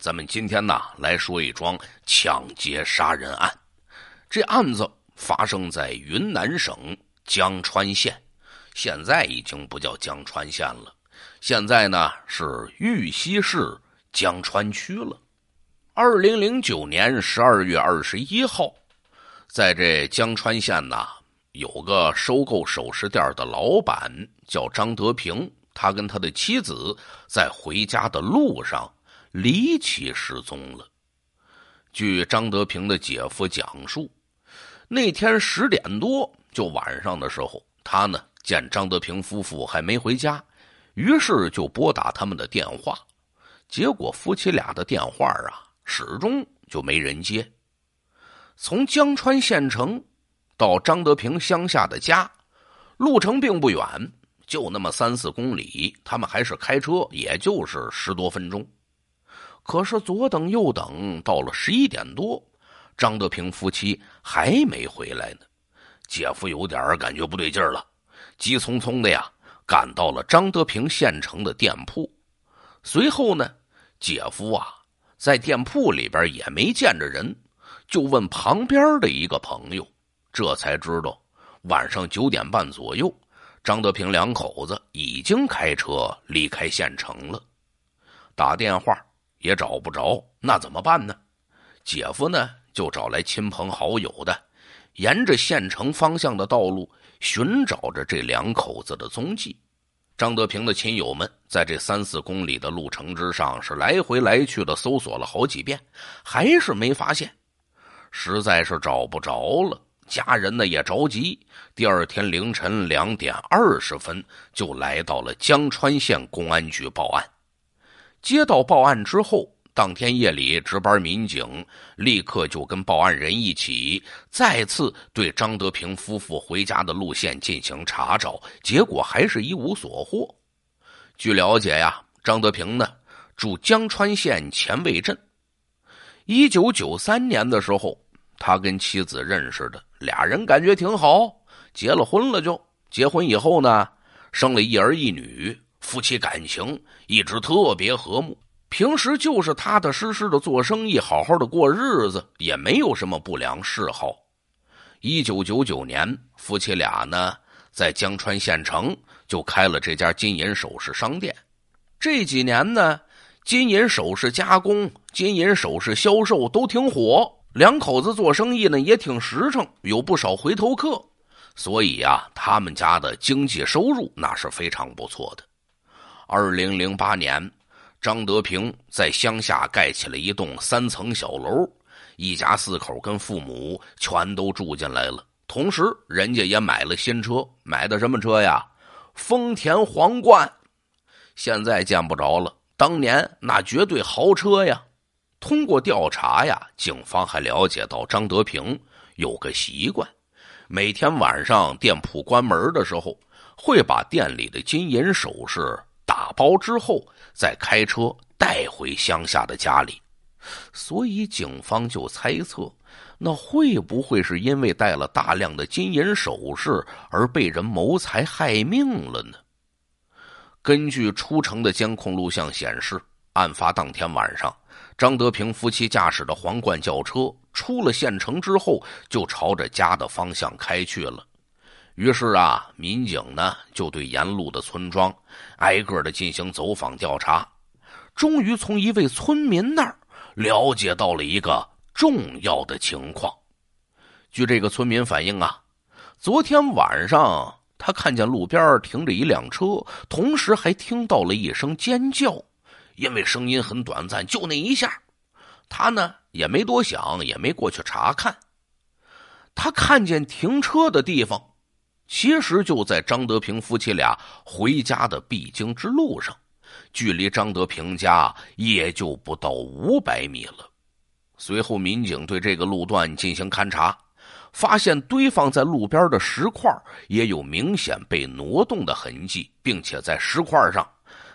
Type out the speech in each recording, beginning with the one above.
咱们今天呢来说一桩抢劫杀人案。这案子发生在云南省江川县，现在已经不叫江川县了，现在呢是玉溪市江川区了。二零零九年十二月二十一号，在这江川县呢有个收购首饰店的老板叫张德平，他跟他的妻子在回家的路上。离奇失踪了。据张德平的姐夫讲述，那天十点多，就晚上的时候，他呢见张德平夫妇还没回家，于是就拨打他们的电话，结果夫妻俩的电话啊，始终就没人接。从江川县城到张德平乡下的家，路程并不远，就那么三四公里，他们还是开车，也就是十多分钟。可是左等右等，到了十一点多，张德平夫妻还没回来呢。姐夫有点儿感觉不对劲儿了，急匆匆的呀，赶到了张德平县城的店铺。随后呢，姐夫啊，在店铺里边也没见着人，就问旁边的一个朋友，这才知道，晚上九点半左右，张德平两口子已经开车离开县城了。打电话。也找不着，那怎么办呢？姐夫呢，就找来亲朋好友的，沿着县城方向的道路寻找着这两口子的踪迹。张德平的亲友们在这三四公里的路程之上是来回来去的搜索了好几遍，还是没发现，实在是找不着了。家人呢也着急，第二天凌晨两点二十分就来到了江川县公安局报案。接到报案之后，当天夜里，值班民警立刻就跟报案人一起再次对张德平夫妇回家的路线进行查找，结果还是一无所获。据了解呀，张德平呢住江川县前卫镇，一九九三年的时候，他跟妻子认识的，俩人感觉挺好，结了婚了就，结婚以后呢，生了一儿一女。夫妻感情一直特别和睦，平时就是踏踏实实的做生意，好好的过日子，也没有什么不良嗜好。一九九九年，夫妻俩呢在江川县城就开了这家金银首饰商店。这几年呢，金银首饰加工、金银首饰销售都挺火，两口子做生意呢也挺实诚，有不少回头客，所以啊，他们家的经济收入那是非常不错的。二零零八年，张德平在乡下盖起了一栋三层小楼，一家四口跟父母全都住进来了。同时，人家也买了新车，买的什么车呀？丰田皇冠。现在见不着了，当年那绝对豪车呀。通过调查呀，警方还了解到张德平有个习惯，每天晚上店铺关门的时候，会把店里的金银首饰。打包之后再开车带回乡下的家里，所以警方就猜测，那会不会是因为带了大量的金银首饰而被人谋财害命了呢？根据出城的监控录像显示，案发当天晚上，张德平夫妻驾驶的皇冠轿车出了县城之后，就朝着家的方向开去了。于是啊，民警呢就对沿路的村庄挨个的进行走访调查，终于从一位村民那儿了解到了一个重要的情况。据这个村民反映啊，昨天晚上他看见路边停着一辆车，同时还听到了一声尖叫，因为声音很短暂，就那一下，他呢也没多想，也没过去查看。他看见停车的地方。其实就在张德平夫妻俩回家的必经之路上，距离张德平家也就不到五百米了。随后，民警对这个路段进行勘查，发现堆放在路边的石块也有明显被挪动的痕迹，并且在石块上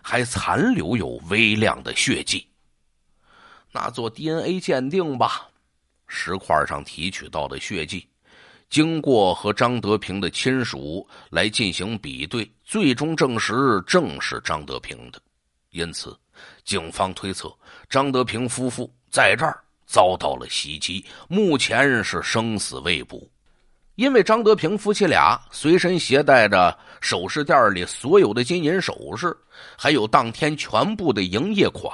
还残留有微量的血迹。那做 DNA 鉴定吧，石块上提取到的血迹。经过和张德平的亲属来进行比对，最终证实正是张德平的。因此，警方推测张德平夫妇在这儿遭到了袭击，目前是生死未卜。因为张德平夫妻俩随身携带着首饰店里所有的金银首饰，还有当天全部的营业款，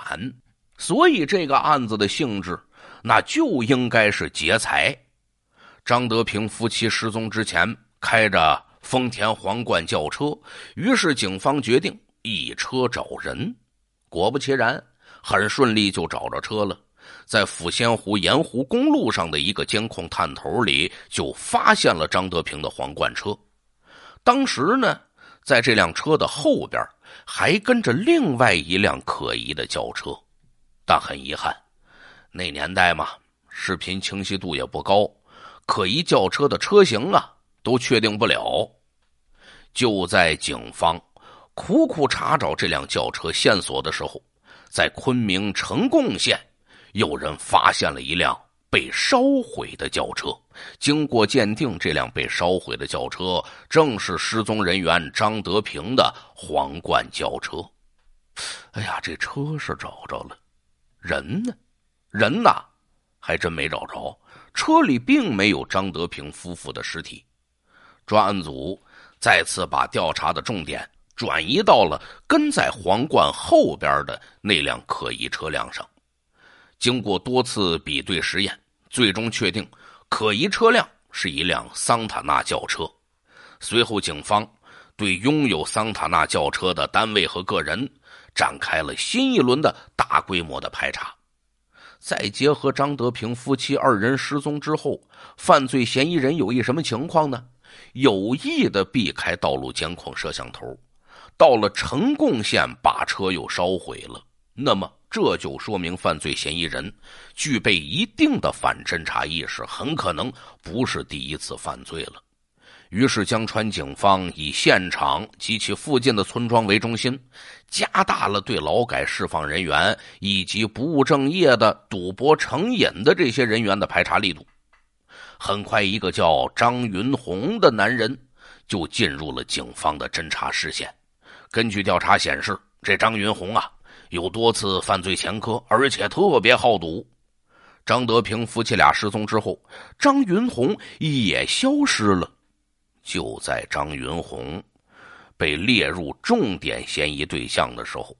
所以这个案子的性质那就应该是劫财。张德平夫妻失踪之前开着丰田皇冠轿车，于是警方决定一车找人。果不其然，很顺利就找着车了。在抚仙湖沿湖公路上的一个监控探头里，就发现了张德平的皇冠车。当时呢，在这辆车的后边还跟着另外一辆可疑的轿车，但很遗憾，那年代嘛，视频清晰度也不高。可疑轿车的车型啊，都确定不了。就在警方苦苦查找这辆轿车线索的时候，在昆明呈贡县，有人发现了一辆被烧毁的轿车。经过鉴定，这辆被烧毁的轿车正是失踪人员张德平的皇冠轿车。哎呀，这车是找着了，人呢？人呐，还真没找着。车里并没有张德平夫妇的尸体，专案组再次把调查的重点转移到了跟在皇冠后边的那辆可疑车辆上。经过多次比对实验，最终确定可疑车辆是一辆桑塔纳轿车。随后，警方对拥有桑塔纳轿车的单位和个人展开了新一轮的大规模的排查。再结合张德平夫妻二人失踪之后，犯罪嫌疑人有一什么情况呢？有意的避开道路监控摄像头，到了成贡县把车又烧毁了。那么这就说明犯罪嫌疑人具备一定的反侦查意识，很可能不是第一次犯罪了。于是，江川警方以现场及其附近的村庄为中心，加大了对劳改释放人员以及不务正业的赌博成瘾的这些人员的排查力度。很快，一个叫张云红的男人就进入了警方的侦查视线。根据调查显示，这张云红啊有多次犯罪前科，而且特别好赌。张德平夫妻俩失踪之后，张云红也消失了。就在张云红被列入重点嫌疑对象的时候，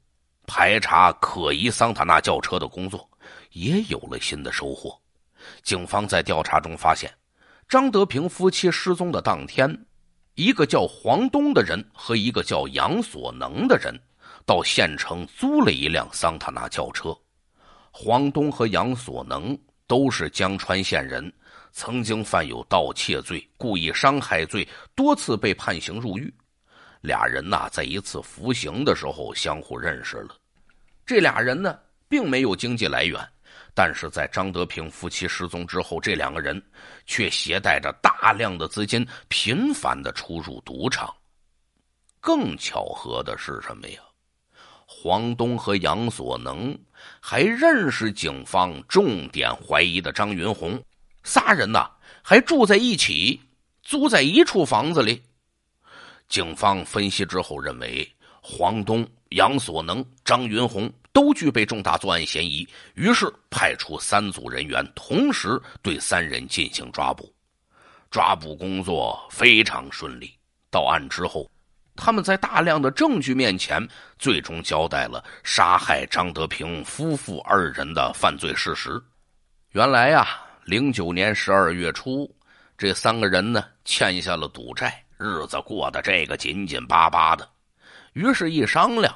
排查可疑桑塔纳轿车的工作也有了新的收获。警方在调查中发现，张德平夫妻失踪的当天，一个叫黄东的人和一个叫杨所能的人到县城租了一辆桑塔纳轿车。黄东和杨所能都是江川县人。曾经犯有盗窃罪、故意伤害罪，多次被判刑入狱。俩人呐，在一次服刑的时候相互认识了。这俩人呢，并没有经济来源，但是在张德平夫妻失踪之后，这两个人却携带着大量的资金，频繁的出入赌场。更巧合的是什么呀？黄东和杨所能还认识警方重点怀疑的张云红。三人呢还住在一起，租在一处房子里。警方分析之后认为，黄东、杨所能、张云红都具备重大作案嫌疑，于是派出三组人员同时对三人进行抓捕。抓捕工作非常顺利。到案之后，他们在大量的证据面前，最终交代了杀害张德平夫妇二人的犯罪事实。原来呀。零九年十二月初，这三个人呢欠下了赌债，日子过得这个紧紧巴巴的。于是，一商量，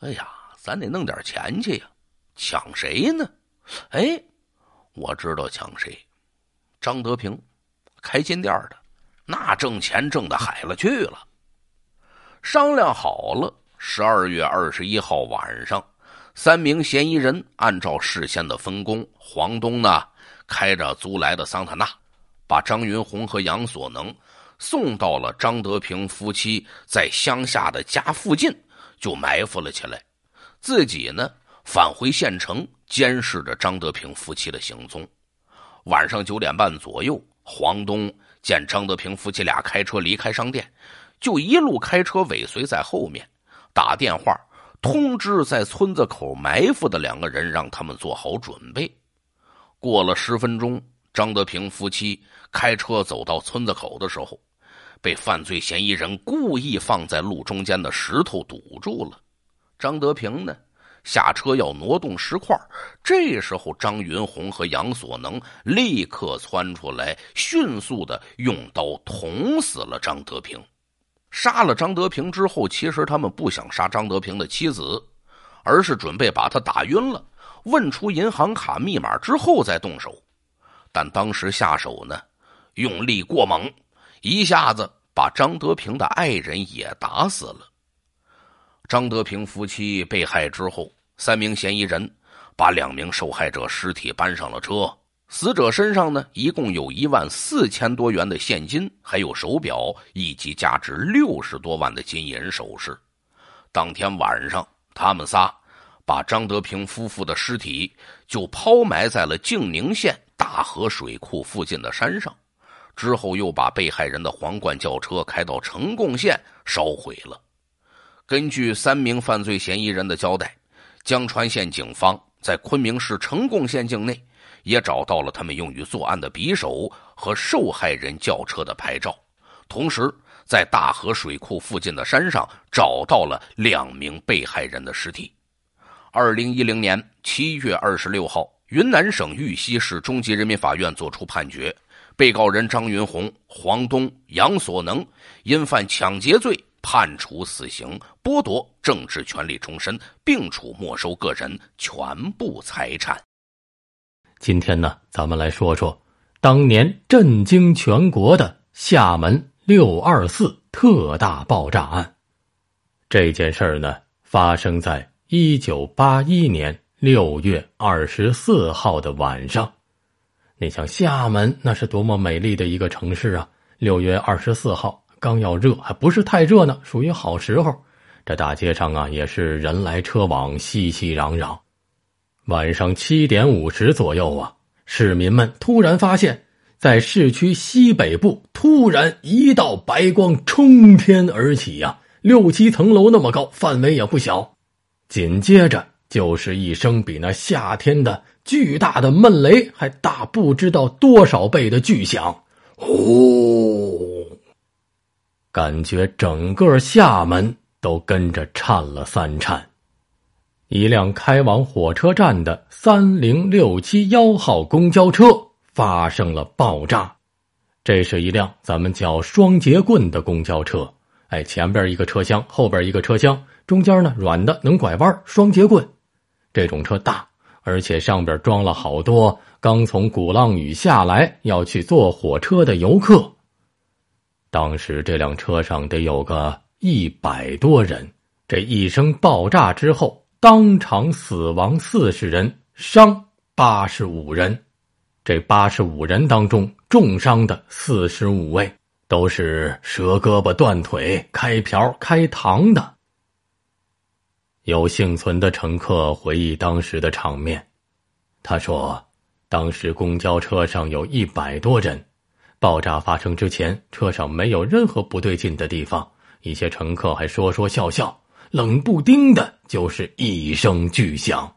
哎呀，咱得弄点钱去呀！抢谁呢？哎，我知道抢谁，张德平，开金店的，那挣钱挣的海了去了。商量好了，十二月二十一号晚上，三名嫌疑人按照事先的分工，黄东呢。开着租来的桑塔纳，把张云红和杨所能送到了张德平夫妻在乡下的家附近，就埋伏了起来。自己呢，返回县城监视着张德平夫妻的行踪。晚上九点半左右，黄东见张德平夫妻俩开车离开商店，就一路开车尾随在后面，打电话通知在村子口埋伏的两个人，让他们做好准备。过了十分钟，张德平夫妻开车走到村子口的时候，被犯罪嫌疑人故意放在路中间的石头堵住了。张德平呢，下车要挪动石块，这时候张云红和杨所能立刻窜出来，迅速的用刀捅死了张德平。杀了张德平之后，其实他们不想杀张德平的妻子，而是准备把他打晕了。问出银行卡密码之后再动手，但当时下手呢，用力过猛，一下子把张德平的爱人也打死了。张德平夫妻被害之后，三名嫌疑人把两名受害者尸体搬上了车。死者身上呢，一共有一万四千多元的现金，还有手表以及价值六十多万的金银首饰。当天晚上，他们仨。把张德平夫妇的尸体就抛埋在了静宁县大河水库附近的山上，之后又把被害人的皇冠轿车开到成贡县烧毁了。根据三名犯罪嫌疑人的交代，江川县警方在昆明市成贡县境内也找到了他们用于作案的匕首和受害人轿车的牌照，同时在大河水库附近的山上找到了两名被害人的尸体。二零一零年七月二十六号，云南省玉溪市中级人民法院作出判决，被告人张云红、黄东、杨所能因犯抢劫罪，判处死刑，剥夺政治权利终身，并处没收个人全部财产。今天呢，咱们来说说当年震惊全国的厦门六二四特大爆炸案。这件事儿呢，发生在。一九八一年六月二十四号的晚上，你想厦门那是多么美丽的一个城市啊！六月二十四号刚要热，还不是太热呢，属于好时候。这大街上啊，也是人来车往，熙熙攘攘。晚上七点五十左右啊，市民们突然发现，在市区西北部突然一道白光冲天而起呀，六七层楼那么高，范围也不小。紧接着就是一声比那夏天的巨大的闷雷还大不知道多少倍的巨响，哦，感觉整个厦门都跟着颤了三颤。一辆开往火车站的三零六七幺号公交车发生了爆炸，这是一辆咱们叫双节棍的公交车，哎，前边一个车厢，后边一个车厢。中间呢，软的能拐弯，双节棍，这种车大，而且上边装了好多刚从鼓浪屿下来要去坐火车的游客。当时这辆车上得有个一百多人。这一声爆炸之后，当场死亡四十人，伤八十五人。这八十五人当中，重伤的四十五位都是折胳膊、断腿、开瓢、开膛的。有幸存的乘客回忆当时的场面，他说：“当时公交车上有一百多人，爆炸发生之前，车上没有任何不对劲的地方，一些乘客还说说笑笑，冷不丁的就是一声巨响，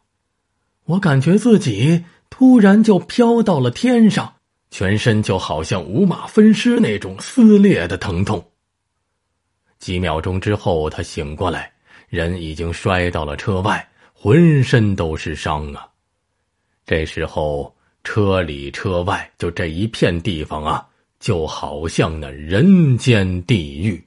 我感觉自己突然就飘到了天上，全身就好像五马分尸那种撕裂的疼痛。几秒钟之后，他醒过来。”人已经摔到了车外，浑身都是伤啊！这时候，车里车外就这一片地方啊，就好像那人间地狱。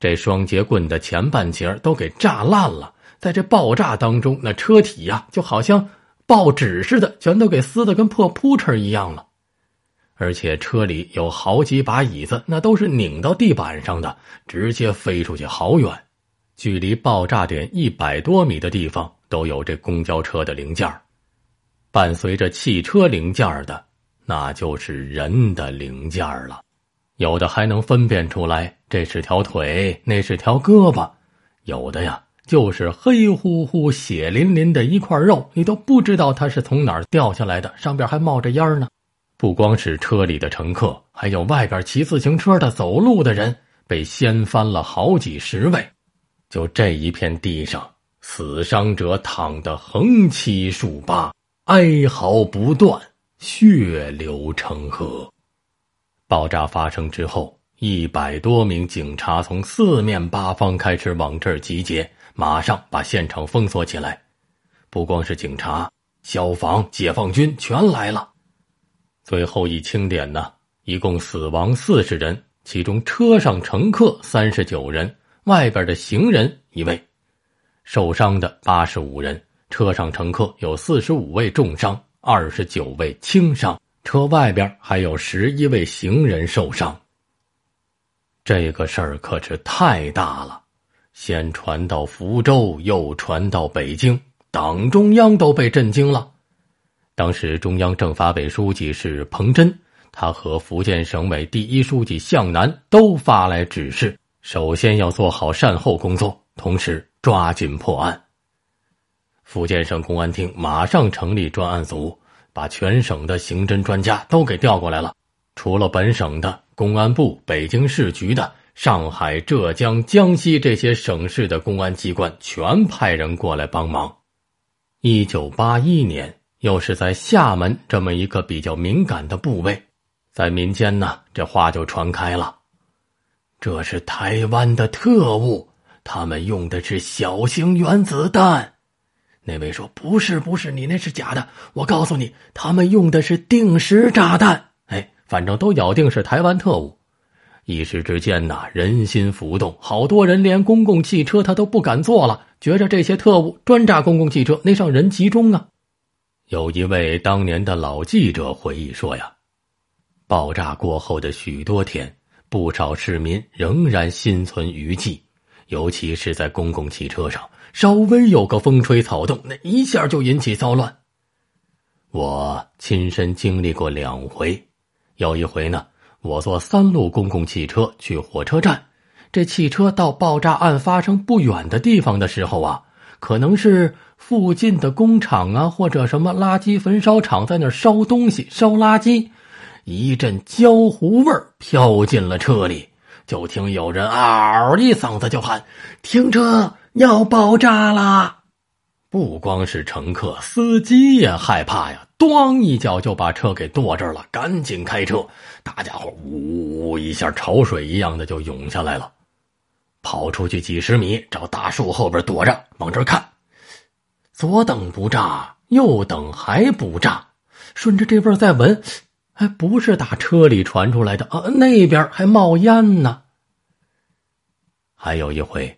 这双节棍的前半截都给炸烂了，在这爆炸当中，那车体呀，就好像报纸似的，全都给撕的跟破扑哧一样了。而且车里有好几把椅子，那都是拧到地板上的，直接飞出去好远。距离爆炸点一百多米的地方都有这公交车的零件伴随着汽车零件的，那就是人的零件了。有的还能分辨出来，这是条腿，那是条胳膊；有的呀，就是黑乎乎、血淋淋的一块肉，你都不知道它是从哪儿掉下来的，上边还冒着烟呢。不光是车里的乘客，还有外边骑自行车的、走路的人，被掀翻了好几十位。就这一片地上，死伤者躺得横七竖八，哀嚎不断，血流成河。爆炸发生之后，一百多名警察从四面八方开始往这儿集结，马上把现场封锁起来。不光是警察、消防、解放军全来了。最后一清点呢，一共死亡四十人，其中车上乘客三十九人。外边的行人一位，受伤的八十五人，车上乘客有四十五位重伤，二十九位轻伤，车外边还有十一位行人受伤。这个事儿可是太大了，先传到福州，又传到北京，党中央都被震惊了。当时中央政法委书记是彭真，他和福建省委第一书记向南都发来指示。首先要做好善后工作，同时抓紧破案。福建省公安厅马上成立专案组，把全省的刑侦专家都给调过来了。除了本省的公安部、北京市局的、上海、浙江、江西这些省市的公安机关，全派人过来帮忙。一九八一年，又是在厦门这么一个比较敏感的部位，在民间呢，这话就传开了。这是台湾的特务，他们用的是小型原子弹。那位说：“不是，不是，你那是假的。”我告诉你，他们用的是定时炸弹。哎，反正都咬定是台湾特务。一时之间呐，人心浮动，好多人连公共汽车他都不敢坐了，觉着这些特务专炸公共汽车，那上人集中啊。有一位当年的老记者回忆说：“呀，爆炸过后的许多天。”不少市民仍然心存余悸，尤其是在公共汽车上，稍微有个风吹草动，那一下就引起骚乱。我亲身经历过两回，有一回呢，我坐三路公共汽车去火车站，这汽车到爆炸案发生不远的地方的时候啊，可能是附近的工厂啊，或者什么垃圾焚烧厂在那儿烧东西、烧垃圾。一阵焦糊味儿飘进了车里，就听有人嗷一嗓子就喊：“停车！要爆炸啦！”不光是乘客，司机也害怕呀，咣一脚就把车给跺这儿了，赶紧开车。大家伙呜一下，潮水一样的就涌下来了，跑出去几十米，找大树后边躲着，往这儿看，左等不炸，右等还不炸，顺着这味儿再闻。还不是打车里传出来的啊！那边还冒烟呢。还有一回，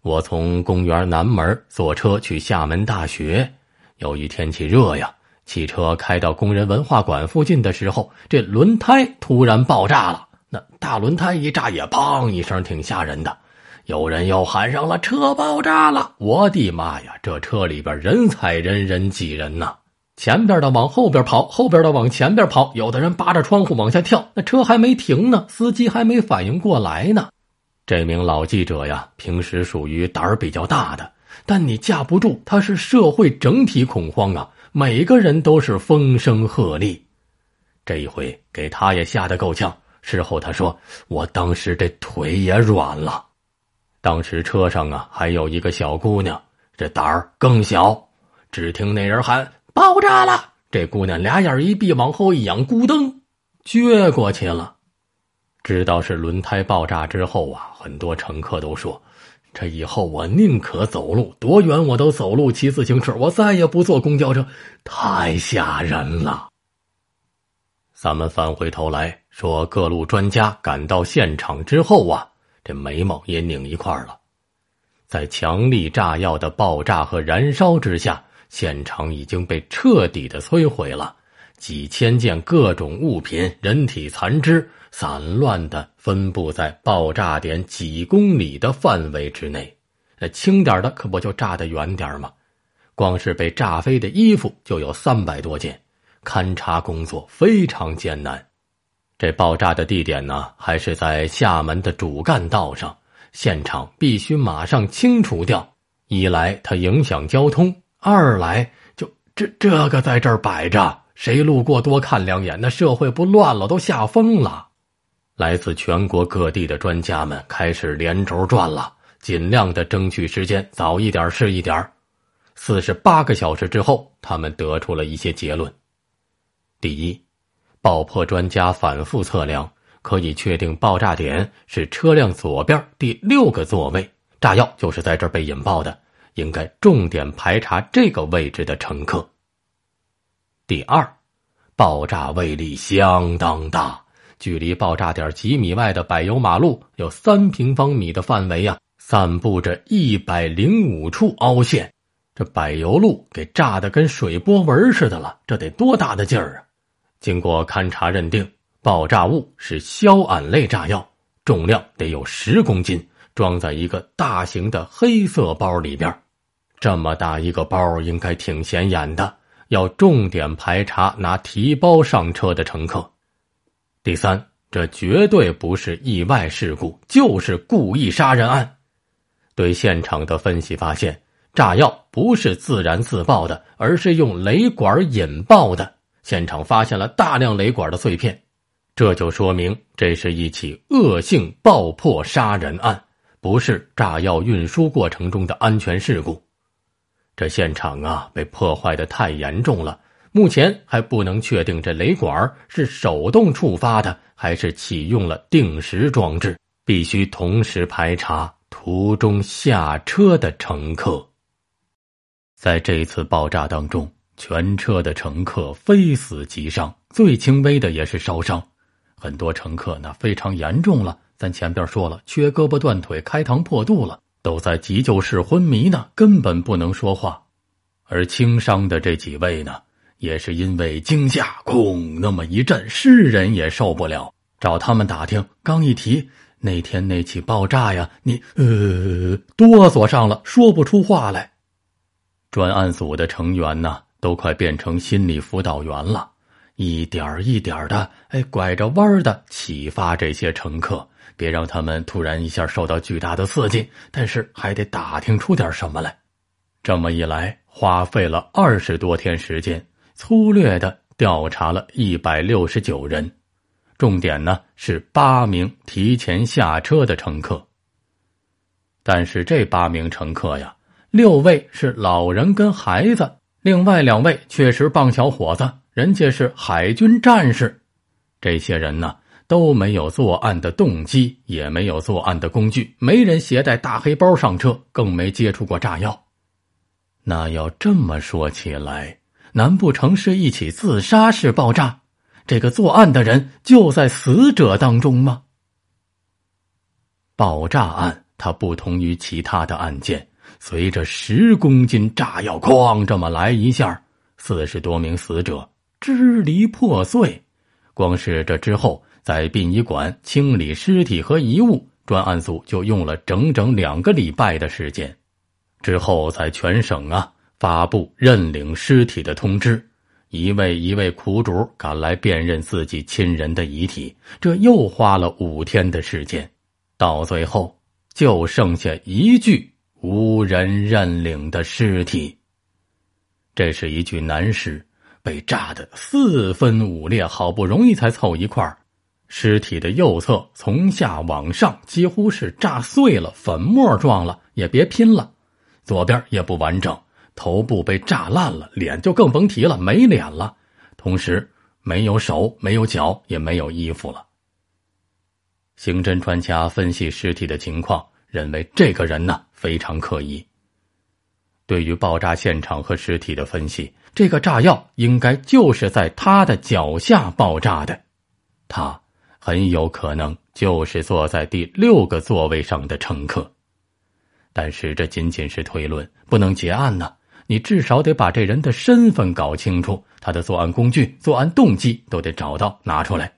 我从公园南门坐车去厦门大学，由于天气热呀，汽车开到工人文化馆附近的时候，这轮胎突然爆炸了。那大轮胎一炸，也“砰”一声，挺吓人的。有人又喊上了：“车爆炸了！”我的妈呀，这车里边人踩人人挤人呐。前边的往后边跑，后边的往前边跑。有的人扒着窗户往下跳，那车还没停呢，司机还没反应过来呢。这名老记者呀，平时属于胆儿比较大的，但你架不住他是社会整体恐慌啊，每个人都是风声鹤唳。这一回给他也吓得够呛。事后他说：“我当时这腿也软了。”当时车上啊，还有一个小姑娘，这胆儿更小。只听那人喊。爆炸了！这姑娘俩眼一闭，往后一仰，咕噔，撅过去了。知道是轮胎爆炸之后啊，很多乘客都说：“这以后我宁可走路，多远我都走路，骑自行车，我再也不坐公交车。”太吓人了。咱们翻回头来说，各路专家赶到现场之后啊，这眉毛也拧一块了。在强力炸药的爆炸和燃烧之下。现场已经被彻底的摧毁了，几千件各种物品、人体残肢散乱的分布在爆炸点几公里的范围之内。那轻点的可不就炸得远点吗？光是被炸飞的衣服就有三百多件，勘查工作非常艰难。这爆炸的地点呢，还是在厦门的主干道上，现场必须马上清除掉，一来它影响交通。二来就这这个在这儿摆着，谁路过多看两眼，那社会不乱了，都吓疯了。来自全国各地的专家们开始连轴转了，尽量的争取时间，早一点是一点儿。四十八个小时之后，他们得出了一些结论：第一，爆破专家反复测量，可以确定爆炸点是车辆左边第六个座位，炸药就是在这儿被引爆的。应该重点排查这个位置的乘客。第二，爆炸威力相当大，距离爆炸点几米外的柏油马路有三平方米的范围啊，散布着一百零五处凹陷，这柏油路给炸的跟水波纹似的了，这得多大的劲儿啊！经过勘查认定，爆炸物是硝铵类炸药，重量得有十公斤，装在一个大型的黑色包里边。这么大一个包应该挺显眼的，要重点排查拿提包上车的乘客。第三，这绝对不是意外事故，就是故意杀人案。对现场的分析发现，炸药不是自然自爆的，而是用雷管引爆的。现场发现了大量雷管的碎片，这就说明这是一起恶性爆破杀人案，不是炸药运输过程中的安全事故。这现场啊，被破坏的太严重了，目前还不能确定这雷管是手动触发的，还是启用了定时装置。必须同时排查途中下车的乘客。在这次爆炸当中，全车的乘客非死即伤，最轻微的也是烧伤，很多乘客那非常严重了。咱前边说了，缺胳膊断腿、开膛破肚了。都在急救室昏迷呢，根本不能说话。而轻伤的这几位呢，也是因为惊吓，恐那么一震，是人也受不了。找他们打听，刚一提那天那起爆炸呀，你呃哆嗦上了，说不出话来。专案组的成员呢，都快变成心理辅导员了。一点一点的，哎，拐着弯儿的启发这些乘客，别让他们突然一下受到巨大的刺激。但是还得打听出点什么来。这么一来，花费了二十多天时间，粗略的调查了一百六十九人，重点呢是八名提前下车的乘客。但是这八名乘客呀，六位是老人跟孩子，另外两位确实棒小伙子。人家是海军战士，这些人呢都没有作案的动机，也没有作案的工具，没人携带大黑包上车，更没接触过炸药。那要这么说起来，难不成是一起自杀式爆炸？这个作案的人就在死者当中吗？爆炸案它不同于其他的案件，随着十公斤炸药“哐”这么来一下，四十多名死者。支离破碎，光是这之后在殡仪馆清理尸体和遗物，专案组就用了整整两个礼拜的时间。之后在全省啊发布认领尸体的通知，一位一位苦主赶来辨认自己亲人的遗体，这又花了五天的时间。到最后，就剩下一具无人认领的尸体。这是一具男尸。被炸得四分五裂，好不容易才凑一块儿。尸体的右侧从下往上几乎是炸碎了，粉末状了，也别拼了。左边也不完整，头部被炸烂了，脸就更甭提了，没脸了。同时，没有手，没有脚，也没有衣服了。刑侦专家分析尸体的情况，认为这个人呢非常可疑。对于爆炸现场和尸体的分析。这个炸药应该就是在他的脚下爆炸的，他很有可能就是坐在第六个座位上的乘客。但是这仅仅是推论，不能结案呢。你至少得把这人的身份搞清楚，他的作案工具、作案动机都得找到拿出来。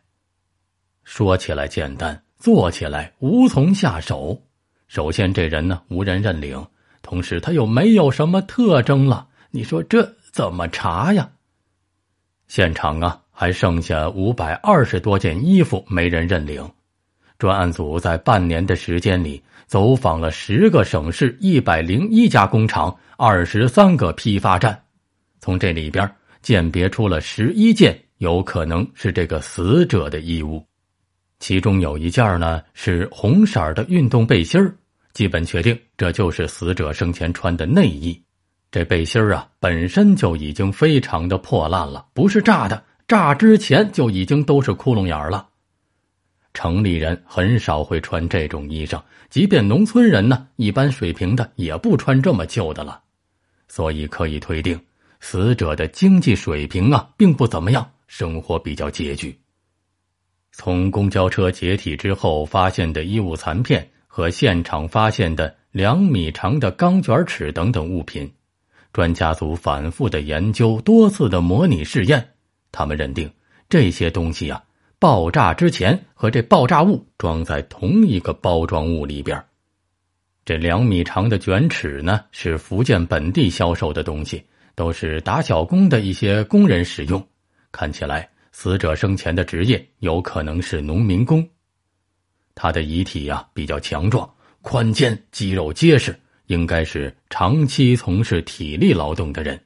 说起来简单，做起来无从下手。首先，这人呢无人认领，同时他又没有什么特征了。你说这？怎么查呀？现场啊，还剩下五百二十多件衣服没人认领。专案组在半年的时间里走访了十个省市、一百零一家工厂、二十三个批发站，从这里边鉴别出了十一件有可能是这个死者的衣物，其中有一件呢是红色的运动背心基本确定这就是死者生前穿的内衣。这背心啊，本身就已经非常的破烂了，不是炸的，炸之前就已经都是窟窿眼儿了。城里人很少会穿这种衣裳，即便农村人呢，一般水平的也不穿这么旧的了。所以可以推定，死者的经济水平啊，并不怎么样，生活比较拮据。从公交车解体之后发现的衣物残片和现场发现的两米长的钢卷尺等等物品。专家组反复的研究，多次的模拟试验，他们认定这些东西啊，爆炸之前和这爆炸物装在同一个包装物里边。这两米长的卷尺呢，是福建本地销售的东西，都是打小工的一些工人使用。看起来，死者生前的职业有可能是农民工。他的遗体呀，比较强壮，宽肩，肌肉结实。应该是长期从事体力劳动的人，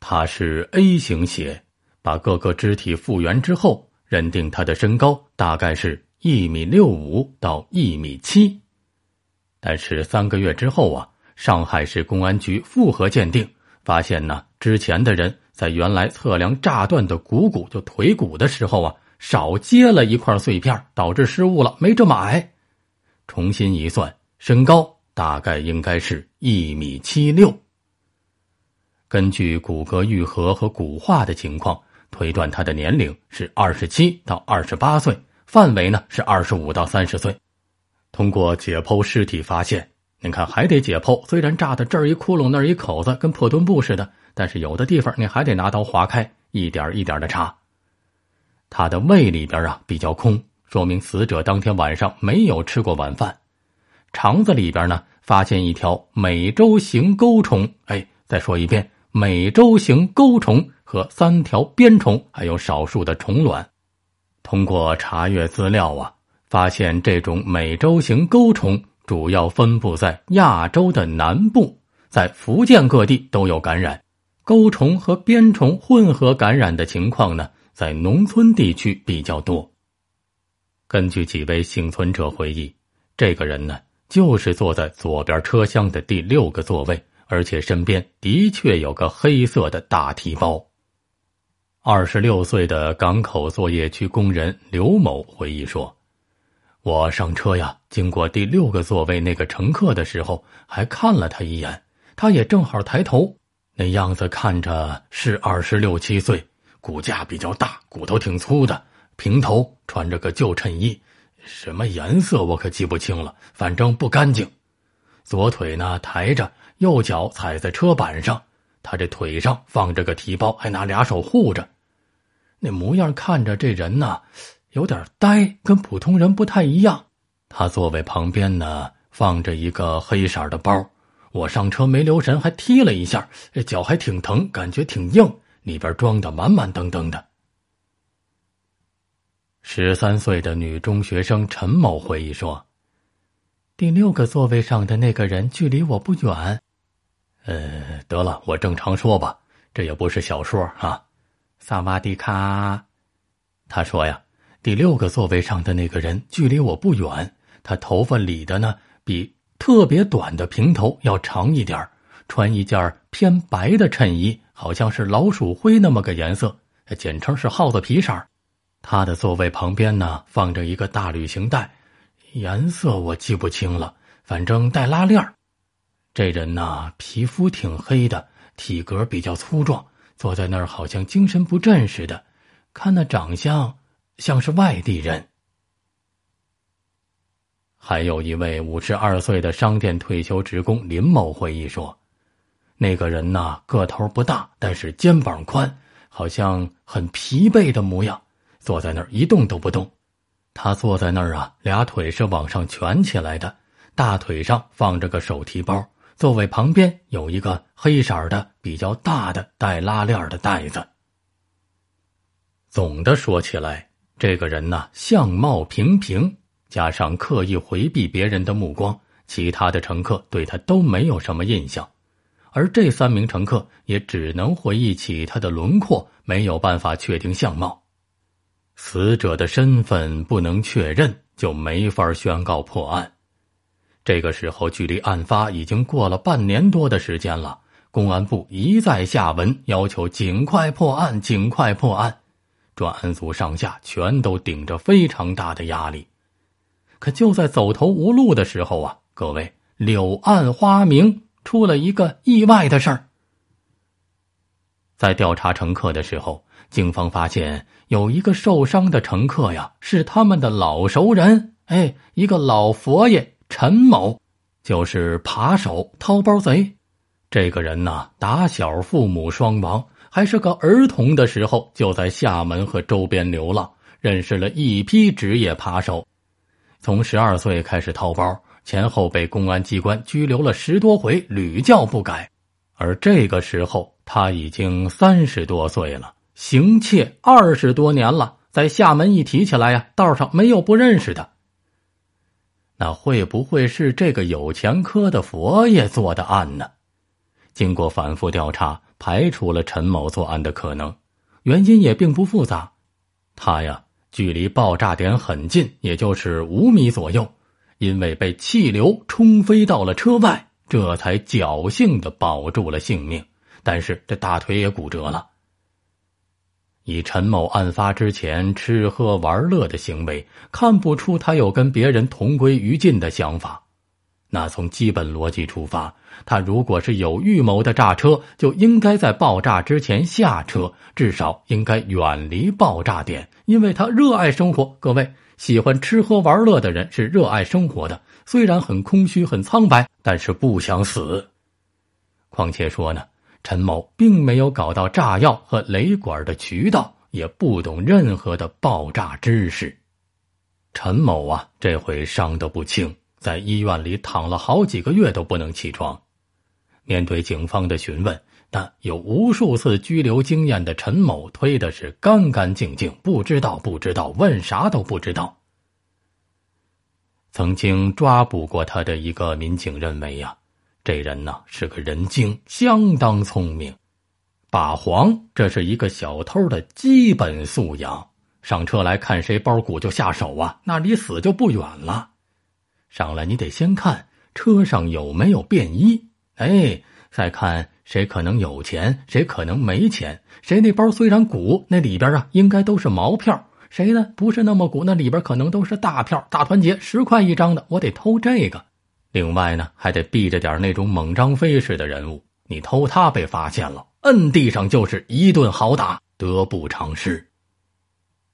他是 A 型血。把各个肢体复原之后，认定他的身高大概是一米六五到一米七。但是三个月之后啊，上海市公安局复核鉴定发现呢，之前的人在原来测量炸断的股骨就腿骨的时候啊，少接了一块碎片，导致失误了，没这么矮。重新一算身高。大概应该是一米七六。根据骨骼愈合和骨化的情况推断，他的年龄是二十七到二十八岁，范围呢是二十五到三十岁。通过解剖尸体发现，您看还得解剖。虽然炸的这儿一窟窿那儿一口子，跟破墩布似的，但是有的地方你还得拿刀划开，一点一点的查。他的胃里边啊比较空，说明死者当天晚上没有吃过晚饭。肠子里边呢，发现一条美洲型钩虫。哎，再说一遍，美洲型钩虫和三条鞭虫，还有少数的虫卵。通过查阅资料啊，发现这种美洲型钩虫主要分布在亚洲的南部，在福建各地都有感染。钩虫和鞭虫混合感染的情况呢，在农村地区比较多。根据几位幸存者回忆，这个人呢。就是坐在左边车厢的第六个座位，而且身边的确有个黑色的大提包。二十六岁的港口作业区工人刘某回忆说：“我上车呀，经过第六个座位那个乘客的时候，还看了他一眼。他也正好抬头，那样子看着是二十六七岁，骨架比较大，骨头挺粗的，平头，穿着个旧衬衣。”什么颜色我可记不清了，反正不干净。左腿呢抬着，右脚踩在车板上。他这腿上放着个提包，还拿俩手护着。那模样看着这人呢，有点呆，跟普通人不太一样。他座位旁边呢放着一个黑色的包，我上车没留神还踢了一下，这脚还挺疼，感觉挺硬，里边装的满满登登的。十三岁的女中学生陈某回忆说：“第六个座位上的那个人距离我不远。呃，得了，我正常说吧，这也不是小说啊。萨瓦迪卡，他说呀，第六个座位上的那个人距离我不远。他头发理的呢，比特别短的平头要长一点，穿一件偏白的衬衣，好像是老鼠灰那么个颜色，简称是耗子皮色。”他的座位旁边呢，放着一个大旅行袋，颜色我记不清了，反正带拉链儿。这人呐，皮肤挺黑的，体格比较粗壮，坐在那儿好像精神不振似的。看那长相，像是外地人。还有一位五十二岁的商店退休职工林某回忆说：“那个人呐，个头不大，但是肩膀宽，好像很疲惫的模样。”坐在那儿一动都不动，他坐在那儿啊，俩腿是往上蜷起来的，大腿上放着个手提包，座位旁边有一个黑色的、比较大的带拉链的袋子。总的说起来，这个人呢，相貌平平，加上刻意回避别人的目光，其他的乘客对他都没有什么印象，而这三名乘客也只能回忆起他的轮廓，没有办法确定相貌。死者的身份不能确认，就没法宣告破案。这个时候，距离案发已经过了半年多的时间了。公安部一再下文，要求尽快破案，尽快破案。专案组上下全都顶着非常大的压力。可就在走投无路的时候啊，各位，柳暗花明，出了一个意外的事儿。在调查乘客的时候。警方发现有一个受伤的乘客呀，是他们的老熟人。哎，一个老佛爷陈某，就是扒手、掏包贼。这个人呢，打小父母双亡，还是个儿童的时候就在厦门和周边流浪，认识了一批职业扒手。从十二岁开始掏包，前后被公安机关拘留了十多回，屡教不改。而这个时候，他已经三十多岁了。行窃二十多年了，在厦门一提起来呀，道上没有不认识的。那会不会是这个有前科的佛爷做的案呢？经过反复调查，排除了陈某作案的可能，原因也并不复杂。他呀，距离爆炸点很近，也就是五米左右，因为被气流冲飞到了车外，这才侥幸的保住了性命，但是这大腿也骨折了。以陈某案发之前吃喝玩乐的行为，看不出他有跟别人同归于尽的想法。那从基本逻辑出发，他如果是有预谋的炸车，就应该在爆炸之前下车，至少应该远离爆炸点。因为他热爱生活，各位喜欢吃喝玩乐的人是热爱生活的，虽然很空虚、很苍白，但是不想死。况且说呢？陈某并没有搞到炸药和雷管的渠道，也不懂任何的爆炸知识。陈某啊，这回伤得不轻，在医院里躺了好几个月都不能起床。面对警方的询问，但有无数次拘留经验的陈某推的是干干净净，不知道不知道，问啥都不知道。曾经抓捕过他的一个民警认为呀。这人呢是个人精，相当聪明。把黄这是一个小偷的基本素养。上车来看谁包鼓就下手啊，那离死就不远了。上来你得先看车上有没有便衣，哎，再看谁可能有钱，谁可能没钱，谁那包虽然鼓，那里边啊应该都是毛票；谁呢不是那么鼓，那里边可能都是大票，大团结，十块一张的，我得偷这个。另外呢，还得避着点那种猛张飞式的人物，你偷他被发现了，摁地上就是一顿好打，得不偿失。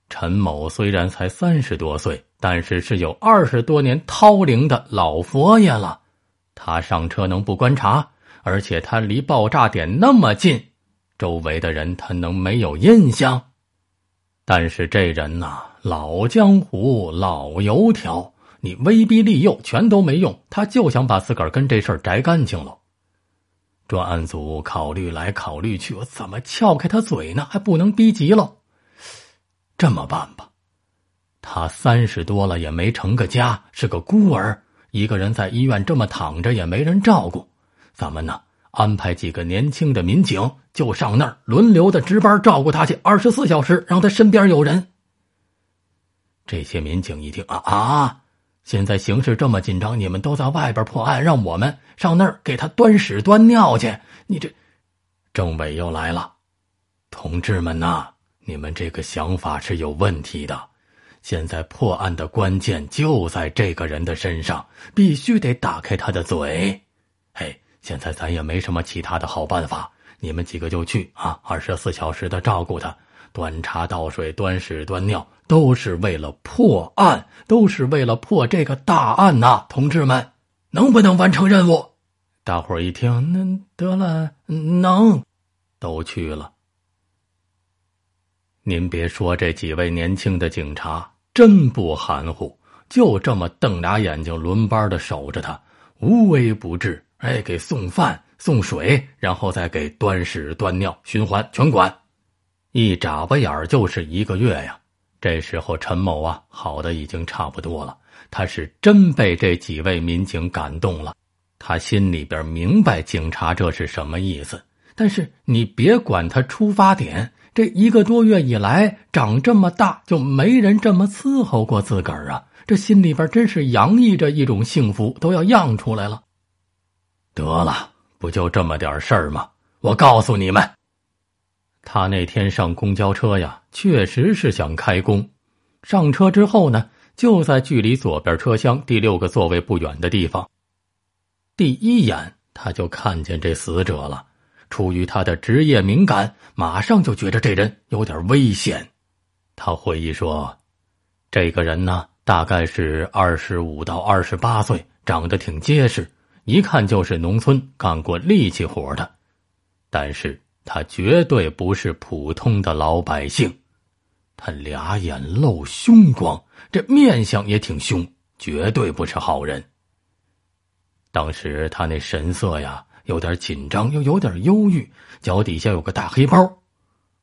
陈某虽然才三十多岁，但是是有二十多年韬龄的老佛爷了，他上车能不观察？而且他离爆炸点那么近，周围的人他能没有印象？但是这人呐，老江湖，老油条。你威逼利诱全都没用，他就想把自个儿跟这事儿摘干净了。专案组考虑来考虑去，我怎么撬开他嘴呢？还不能逼急了。这么办吧，他三十多了，也没成个家，是个孤儿，一个人在医院这么躺着，也没人照顾。咱们呢，安排几个年轻的民警，就上那儿轮流的值班照顾他去，二十四小时让他身边有人。这些民警一听啊啊！现在形势这么紧张，你们都在外边破案，让我们上那儿给他端屎端尿去。你这，政委又来了，同志们呐，你们这个想法是有问题的。现在破案的关键就在这个人的身上，必须得打开他的嘴。哎，现在咱也没什么其他的好办法，你们几个就去啊，二十四小时的照顾他。端茶倒水、端屎端尿，都是为了破案，都是为了破这个大案呐！同志们，能不能完成任务？大伙儿一听，那得了，能，都去了。您别说，这几位年轻的警察真不含糊，就这么瞪俩眼睛，轮班的守着他，无微不至。哎，给送饭送水，然后再给端屎端尿，循环全管。一眨巴眼儿就是一个月呀！这时候陈某啊，好的已经差不多了。他是真被这几位民警感动了，他心里边明白警察这是什么意思。但是你别管他出发点，这一个多月以来长这么大，就没人这么伺候过自个儿啊！这心里边真是洋溢着一种幸福，都要漾出来了。得了，不就这么点事儿吗？我告诉你们。他那天上公交车呀，确实是想开工。上车之后呢，就在距离左边车厢第六个座位不远的地方，第一眼他就看见这死者了。出于他的职业敏感，马上就觉着这人有点危险。他回忆说，这个人呢，大概是二十五到二十八岁，长得挺结实，一看就是农村干过力气活的，但是。他绝对不是普通的老百姓，他俩眼露凶光，这面相也挺凶，绝对不是好人。当时他那神色呀，有点紧张，又有点忧郁，脚底下有个大黑包。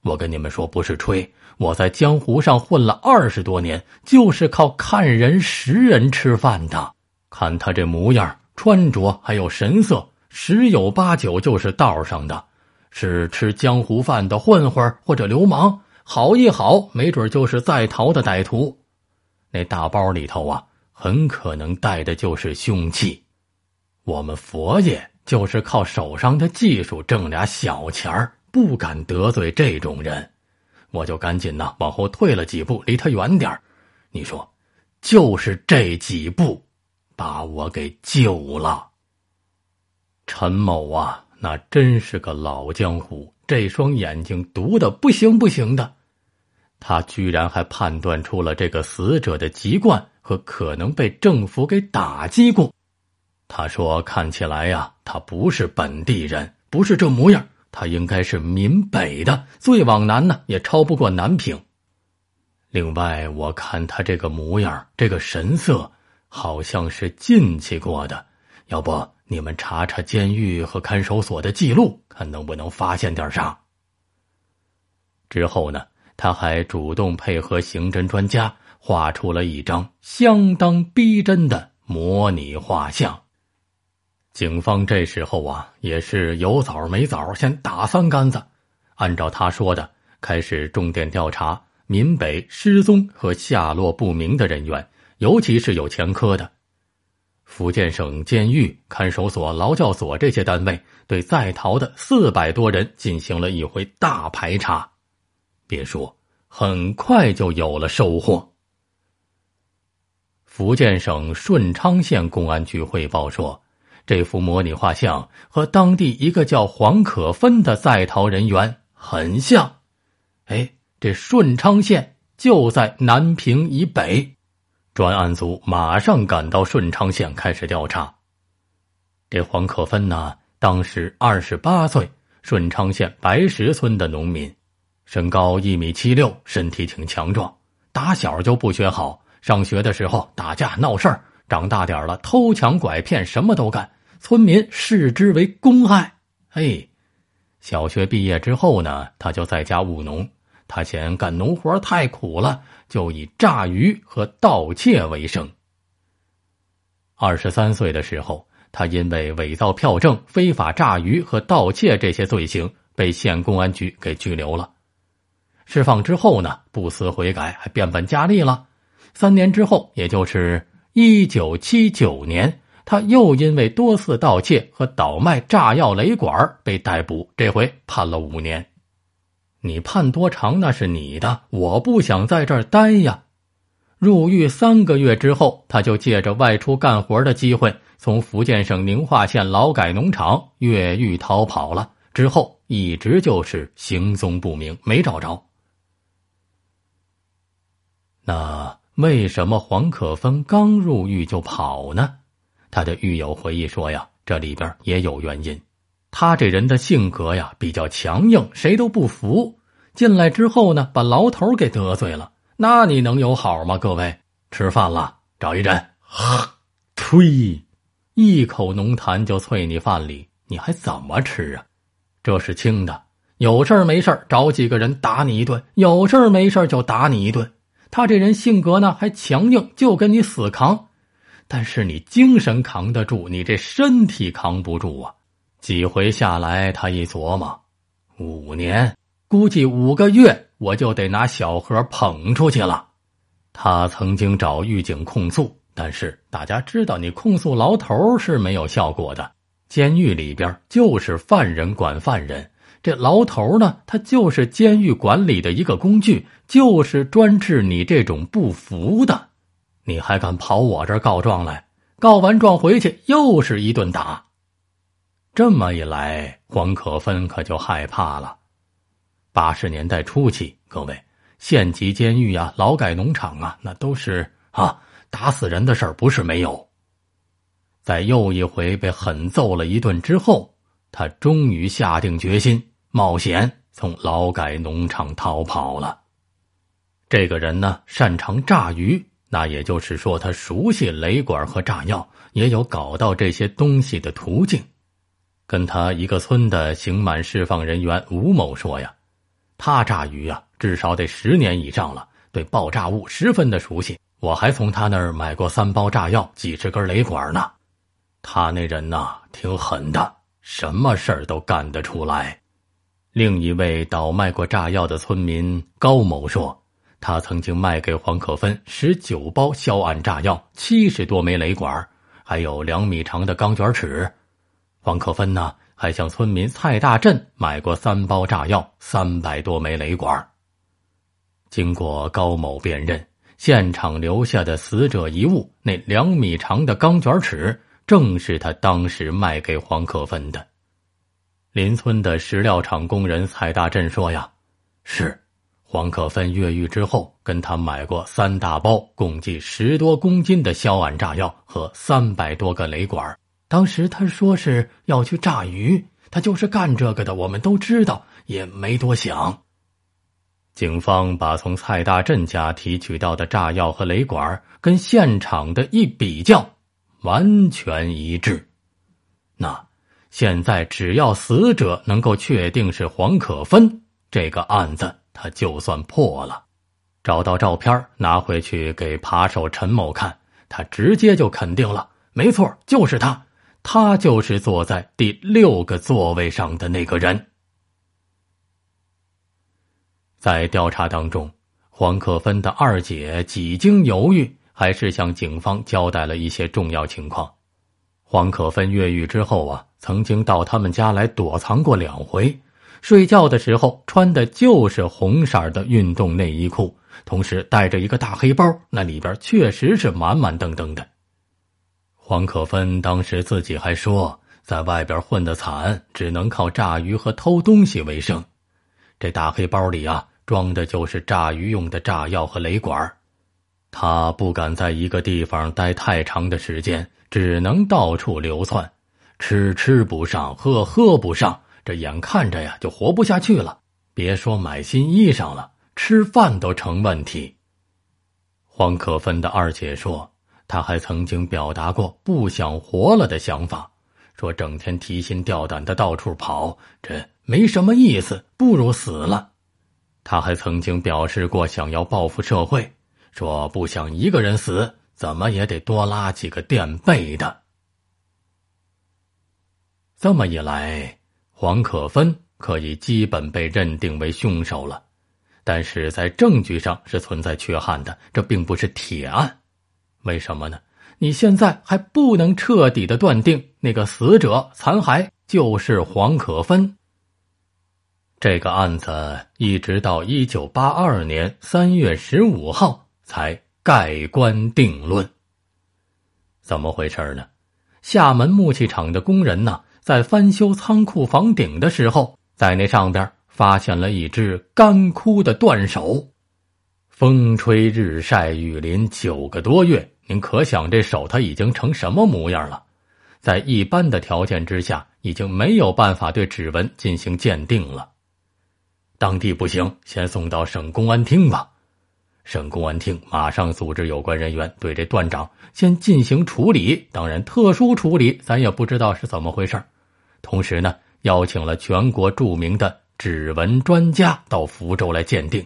我跟你们说，不是吹，我在江湖上混了二十多年，就是靠看人识人吃饭的。看他这模样、穿着还有神色，十有八九就是道上的。是吃江湖饭的混混或者流氓，好一好，没准就是在逃的歹徒。那大包里头啊，很可能带的就是凶器。我们佛爷就是靠手上的技术挣俩小钱儿，不敢得罪这种人。我就赶紧呐往后退了几步，离他远点儿。你说，就是这几步，把我给救了。陈某啊。那真是个老江湖，这双眼睛毒的不行不行的。他居然还判断出了这个死者的籍贯和可能被政府给打击过。他说：“看起来呀，他不是本地人，不是这模样，他应该是闽北的，最往南呢也超不过南平。另外，我看他这个模样，这个神色，好像是进去过的。”要不你们查查监狱和看守所的记录，看能不能发现点啥？之后呢，他还主动配合刑侦专家，画出了一张相当逼真的模拟画像。警方这时候啊，也是有枣没枣，先打三竿子。按照他说的，开始重点调查闽北失踪和下落不明的人员，尤其是有前科的。福建省监狱、看守所、劳教所这些单位对在逃的四百多人进行了一回大排查，别说，很快就有了收获。福建省顺昌县公安局汇报说，这幅模拟画像和当地一个叫黄可芬的在逃人员很像。哎，这顺昌县就在南平以北。专案组马上赶到顺昌县开始调查。这黄可芬呢，当时二十八岁，顺昌县白石村的农民，身高一米七六，身体挺强壮。打小就不学好，上学的时候打架闹事儿，长大点了偷抢拐骗什么都干，村民视之为公害。嘿，小学毕业之后呢，他就在家务农。他嫌干农活太苦了，就以炸鱼和盗窃为生。二十三岁的时候，他因为伪造票证、非法炸鱼和盗窃这些罪行，被县公安局给拘留了。释放之后呢，不思悔改，还变本加厉了。三年之后，也就是一九七九年，他又因为多次盗窃和倒卖炸药雷管被逮捕，这回判了五年。你判多长那是你的，我不想在这儿待呀。入狱三个月之后，他就借着外出干活的机会，从福建省宁化县劳改农场越狱逃跑了。之后一直就是行踪不明，没找着。那为什么黄可芬刚入狱就跑呢？他的狱友回忆说呀，这里边也有原因。他这人的性格呀比较强硬，谁都不服。进来之后呢，把牢头给得罪了，那你能有好吗？各位，吃饭了，找一人，呸，一口浓痰就啐你饭里，你还怎么吃啊？这是轻的，有事没事找几个人打你一顿；有事没事就打你一顿。他这人性格呢还强硬，就跟你死扛。但是你精神扛得住，你这身体扛不住啊。几回下来，他一琢磨，五年估计五个月我就得拿小盒捧出去了。他曾经找狱警控诉，但是大家知道，你控诉牢头是没有效果的。监狱里边就是犯人管犯人，这牢头呢，他就是监狱管理的一个工具，就是专治你这种不服的。你还敢跑我这儿告状来？告完状回去又是一顿打。这么一来，黄可芬可就害怕了。八十年代初期，各位县级监狱啊、劳改农场啊，那都是啊打死人的事儿，不是没有。在又一回被狠揍了一顿之后，他终于下定决心冒险从劳改农场逃跑了。这个人呢，擅长炸鱼，那也就是说，他熟悉雷管和炸药，也有搞到这些东西的途径。跟他一个村的刑满释放人员吴某说呀，他炸鱼啊，至少得十年以上了，对爆炸物十分的熟悉。我还从他那儿买过三包炸药、几十根雷管呢。他那人呐，挺狠的，什么事儿都干得出来。另一位倒卖过炸药的村民高某说，他曾经卖给黄可芬十九包硝铵炸药、七十多枚雷管，还有两米长的钢卷尺。黄可芬呢，还向村民蔡大振买过三包炸药、三百多枚雷管。经过高某辨认，现场留下的死者遗物那两米长的钢卷尺，正是他当时卖给黄可芬的。邻村的石料厂工人蔡大振说：“呀，是黄可芬越狱之后跟他买过三大包，共计十多公斤的硝铵炸药和三百多个雷管。”当时他说是要去炸鱼，他就是干这个的，我们都知道，也没多想。警方把从蔡大振家提取到的炸药和雷管跟现场的一比较，完全一致。那现在只要死者能够确定是黄可芬，这个案子他就算破了。找到照片，拿回去给扒手陈某看，他直接就肯定了，没错，就是他。他就是坐在第六个座位上的那个人。在调查当中，黄可芬的二姐几经犹豫，还是向警方交代了一些重要情况。黄可芬越狱之后啊，曾经到他们家来躲藏过两回，睡觉的时候穿的就是红色的运动内衣裤，同时带着一个大黑包，那里边确实是满满登登的。黄可芬当时自己还说，在外边混的惨，只能靠炸鱼和偷东西为生。这大黑包里啊，装的就是炸鱼用的炸药和雷管。他不敢在一个地方待太长的时间，只能到处流窜，吃吃不上，喝喝不上，这眼看着呀，就活不下去了。别说买新衣裳了，吃饭都成问题。黄可芬的二姐说。他还曾经表达过不想活了的想法，说整天提心吊胆的到处跑，这没什么意思，不如死了。他还曾经表示过想要报复社会，说不想一个人死，怎么也得多拉几个垫背的。这么一来，黄可芬可以基本被认定为凶手了，但是在证据上是存在缺憾的，这并不是铁案。为什么呢？你现在还不能彻底的断定那个死者残骸就是黄可芬。这个案子一直到一九八二年三月十五号才盖棺定论。怎么回事呢？厦门木器厂的工人呢，在翻修仓库房顶的时候，在那上边发现了一只干枯的断手，风吹日晒雨淋九个多月。您可想这手它已经成什么模样了？在一般的条件之下，已经没有办法对指纹进行鉴定了。当地不行，先送到省公安厅吧。省公安厅马上组织有关人员对这断掌先进行处理，当然特殊处理，咱也不知道是怎么回事。同时呢，邀请了全国著名的指纹专家到福州来鉴定。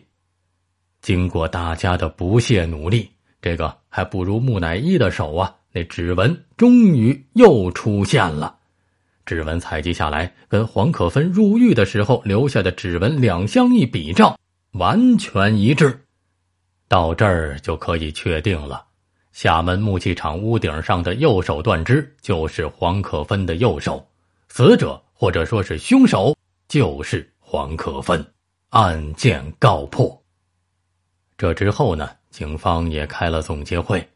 经过大家的不懈努力。这个还不如木乃伊的手啊！那指纹终于又出现了，指纹采集下来，跟黄可芬入狱的时候留下的指纹两相一比照，完全一致。到这儿就可以确定了，厦门木器厂屋顶上的右手断肢就是黄可芬的右手，死者或者说是凶手就是黄可芬，案件告破。这之后呢？警方也开了总结会，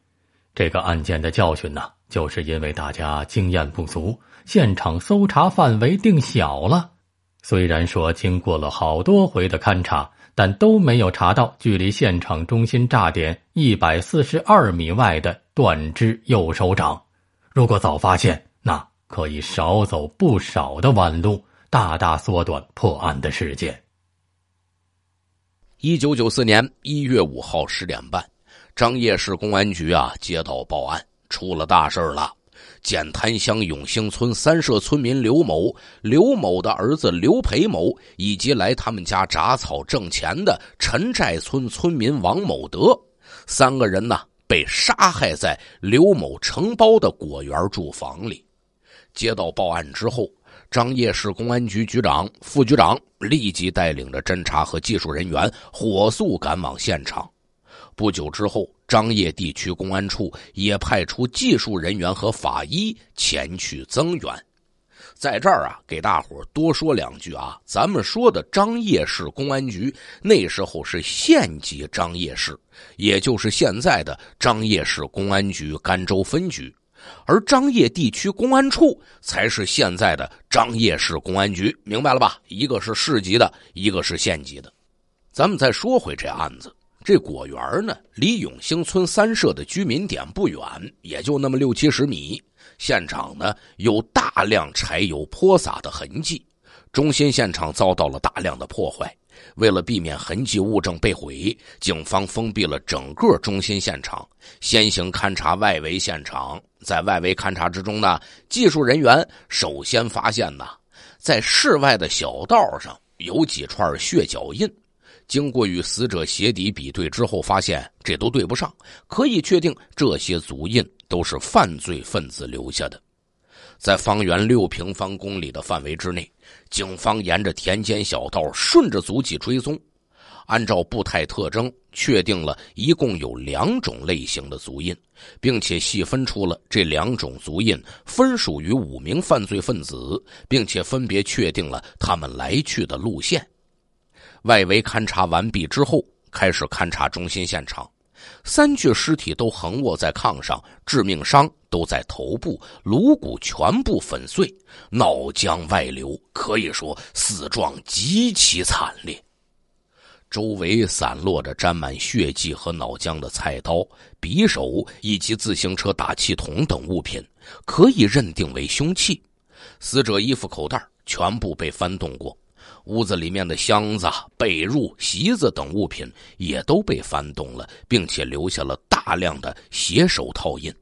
这个案件的教训呢，就是因为大家经验不足，现场搜查范围定小了。虽然说经过了好多回的勘查，但都没有查到距离现场中心炸点一百四十二米外的断肢右手掌。如果早发现，那可以少走不少的弯路，大大缩短破案的时间。一九九四年一月五号十点半，张掖市公安局啊接到报案，出了大事了。简滩乡永兴村三社村民刘某、刘某的儿子刘培某以及来他们家铡草挣钱的陈寨村村民王某德，三个人呢被杀害在刘某承包的果园住房里。接到报案之后。张掖市公安局局长、副局长立即带领着侦查和技术人员火速赶往现场。不久之后，张掖地区公安处也派出技术人员和法医前去增援。在这儿啊，给大伙多说两句啊，咱们说的张掖市公安局那时候是县级张掖市，也就是现在的张掖市公安局甘州分局。而张掖地区公安处才是现在的张掖市公安局，明白了吧？一个是市级的，一个是县级的。咱们再说回这案子，这果园呢，离永兴村三社的居民点不远，也就那么六七十米。现场呢，有大量柴油泼洒的痕迹，中心现场遭到了大量的破坏。为了避免痕迹物证被毁，警方封闭了整个中心现场，先行勘察外围现场。在外围勘察之中呢，技术人员首先发现呢，在室外的小道上有几串血脚印，经过与死者鞋底比对之后，发现这都对不上，可以确定这些足印都是犯罪分子留下的。在方圆六平方公里的范围之内，警方沿着田间小道，顺着足迹追踪，按照步态特征确定了一共有两种类型的足印，并且细分出了这两种足印分属于五名犯罪分子，并且分别确定了他们来去的路线。外围勘查完毕之后，开始勘查中心现场。三具尸体都横卧在炕上，致命伤都在头部，颅骨全部粉碎，脑浆外流，可以说死状极其惨烈。周围散落着沾满血迹和脑浆的菜刀、匕首以及自行车打气筒等物品，可以认定为凶器。死者衣服口袋全部被翻动过。屋子里面的箱子、被褥、席子等物品也都被翻动了，并且留下了大量的鞋手套印。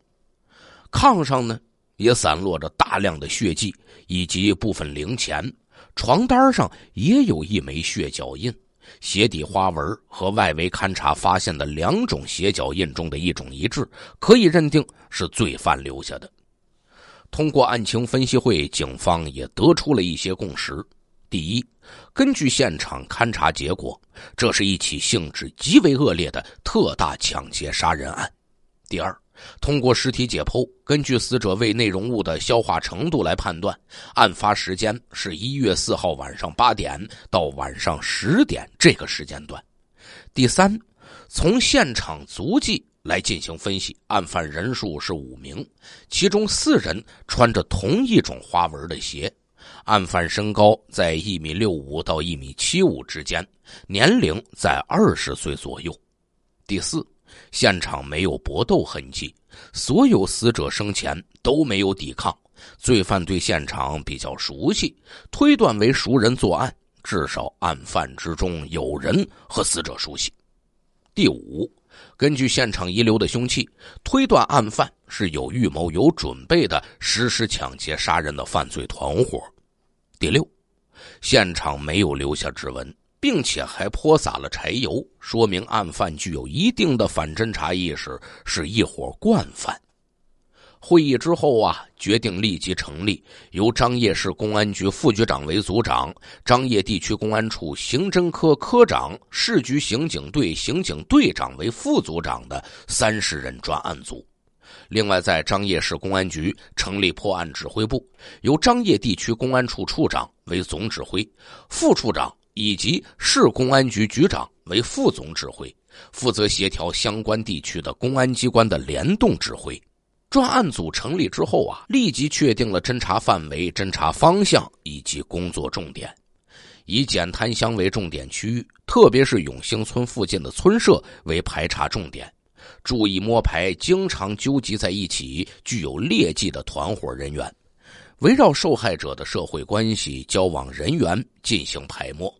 炕上呢，也散落着大量的血迹以及部分零钱。床单上也有一枚血脚印，鞋底花纹和外围勘查发现的两种鞋脚印中的一种一致，可以认定是罪犯留下的。通过案情分析会，警方也得出了一些共识。第一，根据现场勘查结果，这是一起性质极为恶劣的特大抢劫杀人案。第二，通过尸体解剖，根据死者胃内容物的消化程度来判断，案发时间是一月四号晚上八点到晚上十点这个时间段。第三，从现场足迹来进行分析，案犯人数是五名，其中四人穿着同一种花纹的鞋。案犯身高在一米六五到一米七五之间，年龄在二十岁左右。第四，现场没有搏斗痕迹，所有死者生前都没有抵抗。罪犯对现场比较熟悉，推断为熟人作案，至少案犯之中有人和死者熟悉。第五，根据现场遗留的凶器，推断案犯是有预谋、有准备的实施抢劫杀人的犯罪团伙。第六，现场没有留下指纹，并且还泼洒了柴油，说明案犯具有一定的反侦查意识，是一伙惯犯。会议之后啊，决定立即成立，由张掖市公安局副局长为组长，张掖地区公安处刑侦科科长、市局刑警队刑警队长为副组长的三十人专案组。另外，在张掖市公安局成立破案指挥部，由张掖地区公安处处长为总指挥，副处长以及市公安局局长为副总指挥，负责协调相关地区的公安机关的联动指挥。专案组成立之后啊，立即确定了侦查范围、侦查方向以及工作重点，以简滩乡为重点区域，特别是永兴村附近的村社为排查重点。注意摸排经常纠集在一起具有劣迹的团伙人员，围绕受害者的社会关系、交往人员进行排摸，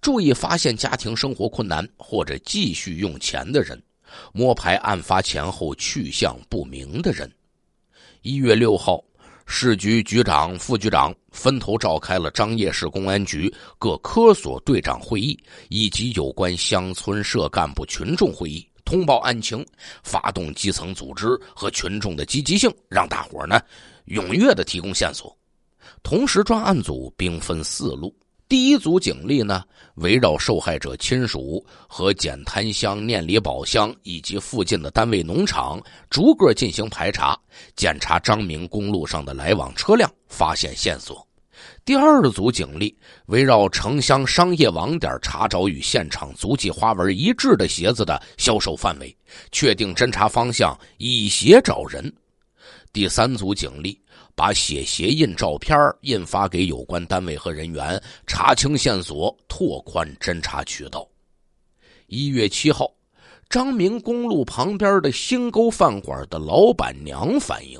注意发现家庭生活困难或者继续用钱的人，摸排案发前后去向不明的人。一月六号，市局局长、副局长分头召开了张掖市公安局各科所队长会议以及有关乡村社干部群众会议。通报案情，发动基层组织和群众的积极性，让大伙呢踊跃的提供线索。同时，专案组兵分四路，第一组警力呢围绕受害者亲属和简滩乡念里宝乡以及附近的单位、农场逐个进行排查，检查张明公路上的来往车辆，发现线索。第二组警力围绕城乡商业网点查找与现场足迹花纹一致的鞋子的销售范围，确定侦查方向，以鞋找人。第三组警力把写鞋印照片印发给有关单位和人员，查清线索，拓宽侦查渠道。一月七号，张明公路旁边的星沟饭馆的老板娘反映，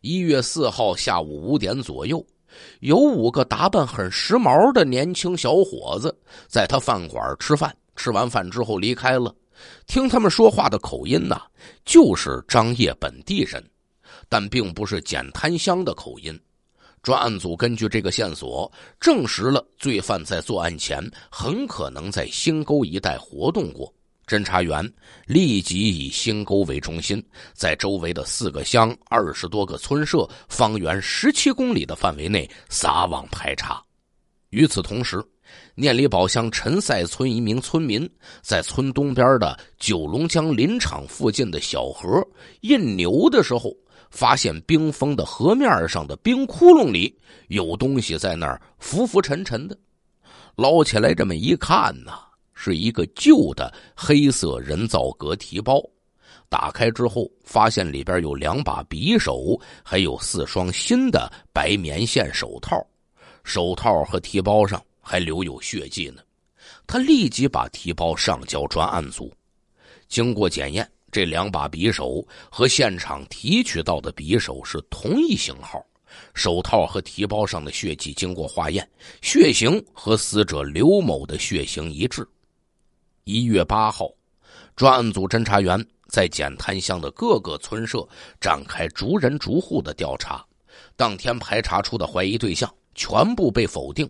一月四号下午五点左右。有五个打扮很时髦的年轻小伙子在他饭馆吃饭，吃完饭之后离开了。听他们说话的口音呐，就是张掖本地人，但并不是捡滩乡的口音。专案组根据这个线索，证实了罪犯在作案前很可能在新沟一带活动过。侦查员立即以新沟为中心，在周围的四个乡、二十多个村社、方圆十七公里的范围内撒网排查。与此同时，念里堡乡陈赛村一名村民在村东边的九龙江林场附近的小河印牛的时候，发现冰封的河面上的冰窟窿里有东西在那儿浮浮沉沉的，捞起来这么一看呢。是一个旧的黑色人造革提包，打开之后发现里边有两把匕首，还有四双新的白棉线手套，手套和提包上还留有血迹呢。他立即把提包上交专案组，经过检验，这两把匕首和现场提取到的匕首是同一型号，手套和提包上的血迹经过化验，血型和死者刘某的血型一致。一月八号，专案组侦查员在简滩乡的各个村社展开逐人逐户的调查。当天排查出的怀疑对象全部被否定。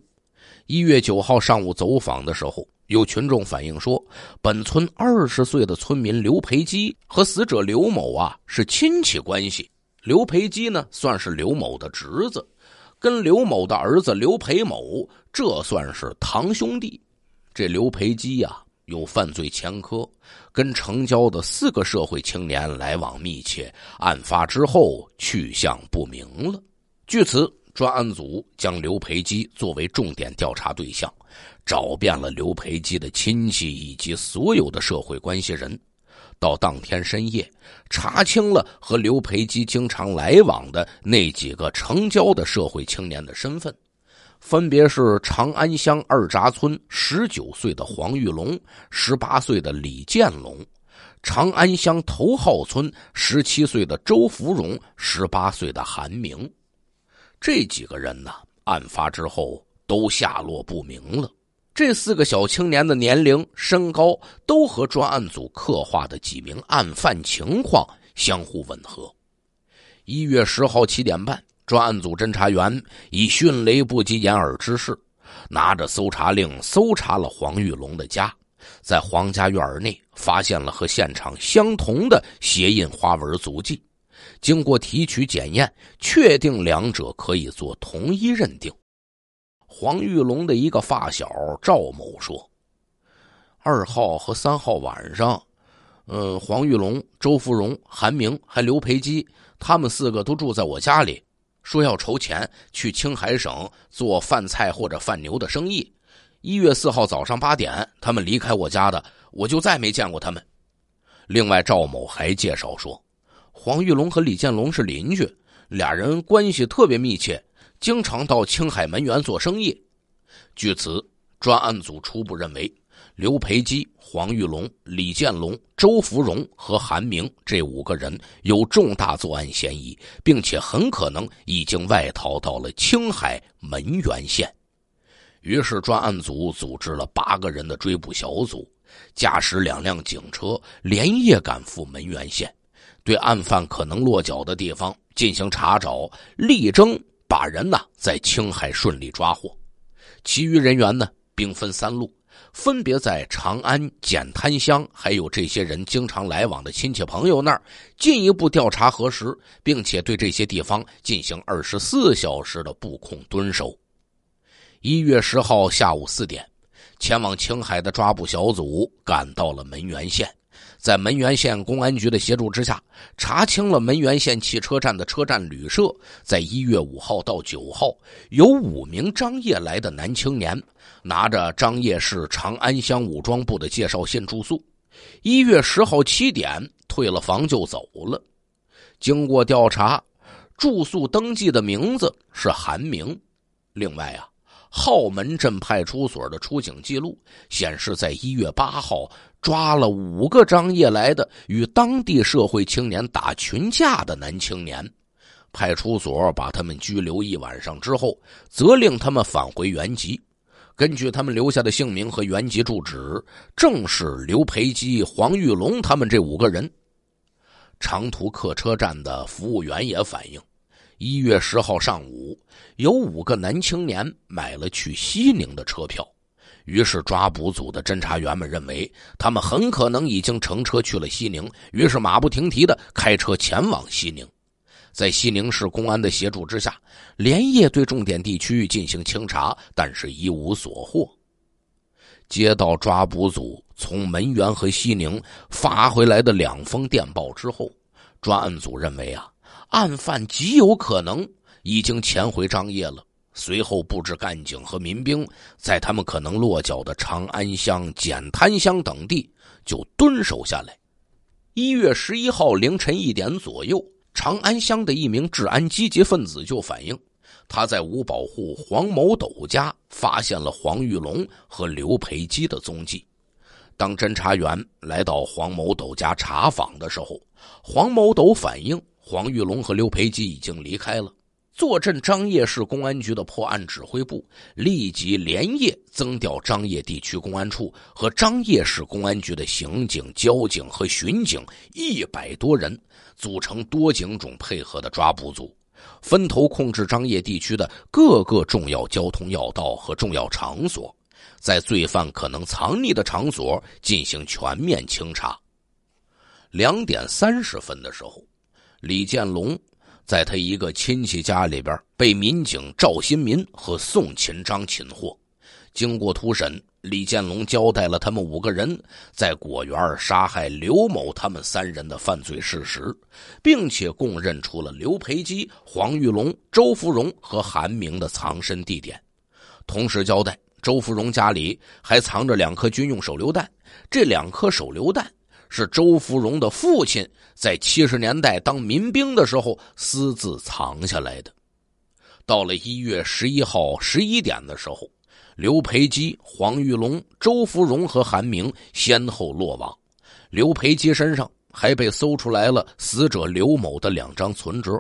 一月九号上午走访的时候，有群众反映说，本村二十岁的村民刘培基和死者刘某啊是亲戚关系。刘培基呢算是刘某的侄子，跟刘某的儿子刘培某这算是堂兄弟。这刘培基呀。有犯罪前科，跟城郊的四个社会青年来往密切，案发之后去向不明了。据此，专案组将刘培基作为重点调查对象，找遍了刘培基的亲戚以及所有的社会关系人，到当天深夜查清了和刘培基经常来往的那几个城郊的社会青年的身份。分别是长安乡二闸村十九岁的黄玉龙、十八岁的李建龙，长安乡头号村十七岁的周芙蓉、十八岁的韩明，这几个人呢，案发之后都下落不明了。这四个小青年的年龄、身高都和专案组刻画的几名案犯情况相互吻合。一月十号七点半。专案组侦查员以迅雷不及掩耳之势，拿着搜查令搜查了黄玉龙的家，在黄家院内发现了和现场相同的鞋印花纹足迹，经过提取检验，确定两者可以做同一认定。黄玉龙的一个发小赵某说：“二号和三号晚上，嗯，黄玉龙、周芙蓉、韩明还刘培基，他们四个都住在我家里。”说要筹钱去青海省做饭菜或者贩牛的生意。一月四号早上八点，他们离开我家的，我就再没见过他们。另外，赵某还介绍说，黄玉龙和李建龙是邻居，俩人关系特别密切，经常到青海门源做生意。据此，专案组初步认为。刘培基、黄玉龙、李建龙、周福荣和韩明这五个人有重大作案嫌疑，并且很可能已经外逃到了青海门源县。于是，专案组组织了八个人的追捕小组，驾驶两辆警车，连夜赶赴门源县，对案犯可能落脚的地方进行查找，力争把人呢在青海顺利抓获。其余人员呢，兵分三路。分别在长安、简滩乡，还有这些人经常来往的亲戚朋友那儿，进一步调查核实，并且对这些地方进行二十四小时的布控蹲守。一月十号下午四点，前往青海的抓捕小组赶到了门源县。在门源县公安局的协助之下，查清了门源县汽车站的车站旅社，在一月五号到九号，有五名张掖来的男青年，拿着张掖市长安乡武装部的介绍信住宿，一月十号七点退了房就走了。经过调查，住宿登记的名字是韩明。另外啊。浩门镇派出所的出警记录显示，在一月八号抓了五个张掖来的、与当地社会青年打群架的男青年，派出所把他们拘留一晚上之后，责令他们返回原籍。根据他们留下的姓名和原籍住址，正是刘培基、黄玉龙他们这五个人。长途客车站的服务员也反映。一月十号上午，有五个男青年买了去西宁的车票，于是抓捕组的侦查员们认为他们很可能已经乘车去了西宁，于是马不停蹄的开车前往西宁，在西宁市公安的协助之下，连夜对重点地区进行清查，但是一无所获。接到抓捕组从门源和西宁发回来的两封电报之后，专案组认为啊。案犯极有可能已经潜回张掖了。随后，布置干警和民兵在他们可能落脚的长安乡、简滩乡等地就蹲守下来。一月十一号凌晨一点左右，长安乡的一名治安积极分子就反映，他在五保户黄某斗家发现了黄玉龙和刘培基的踪迹。当侦查员来到黄某斗家查访的时候，黄某斗反映。黄玉龙和刘培基已经离开了。坐镇张掖市公安局的破案指挥部立即连夜增调张掖地区公安处和张掖市公安局的刑警、交警和巡警一百多人，组成多警种配合的抓捕组，分头控制张掖地区的各个重要交通要道和重要场所，在罪犯可能藏匿的场所进行全面清查。两点三十分的时候。李建龙，在他一个亲戚家里边被民警赵新民和宋秦章擒获。经过突审，李建龙交代了他们五个人在果园杀害刘某他们三人的犯罪事实，并且供认出了刘培基、黄玉龙、周芙蓉和韩明的藏身地点，同时交代周芙蓉家里还藏着两颗军用手榴弹。这两颗手榴弹。是周芙蓉的父亲在七十年代当民兵的时候私自藏下来的。到了一月十一号十一点的时候，刘培基、黄玉龙、周芙蓉和韩明先后落网。刘培基身上还被搜出来了死者刘某的两张存折。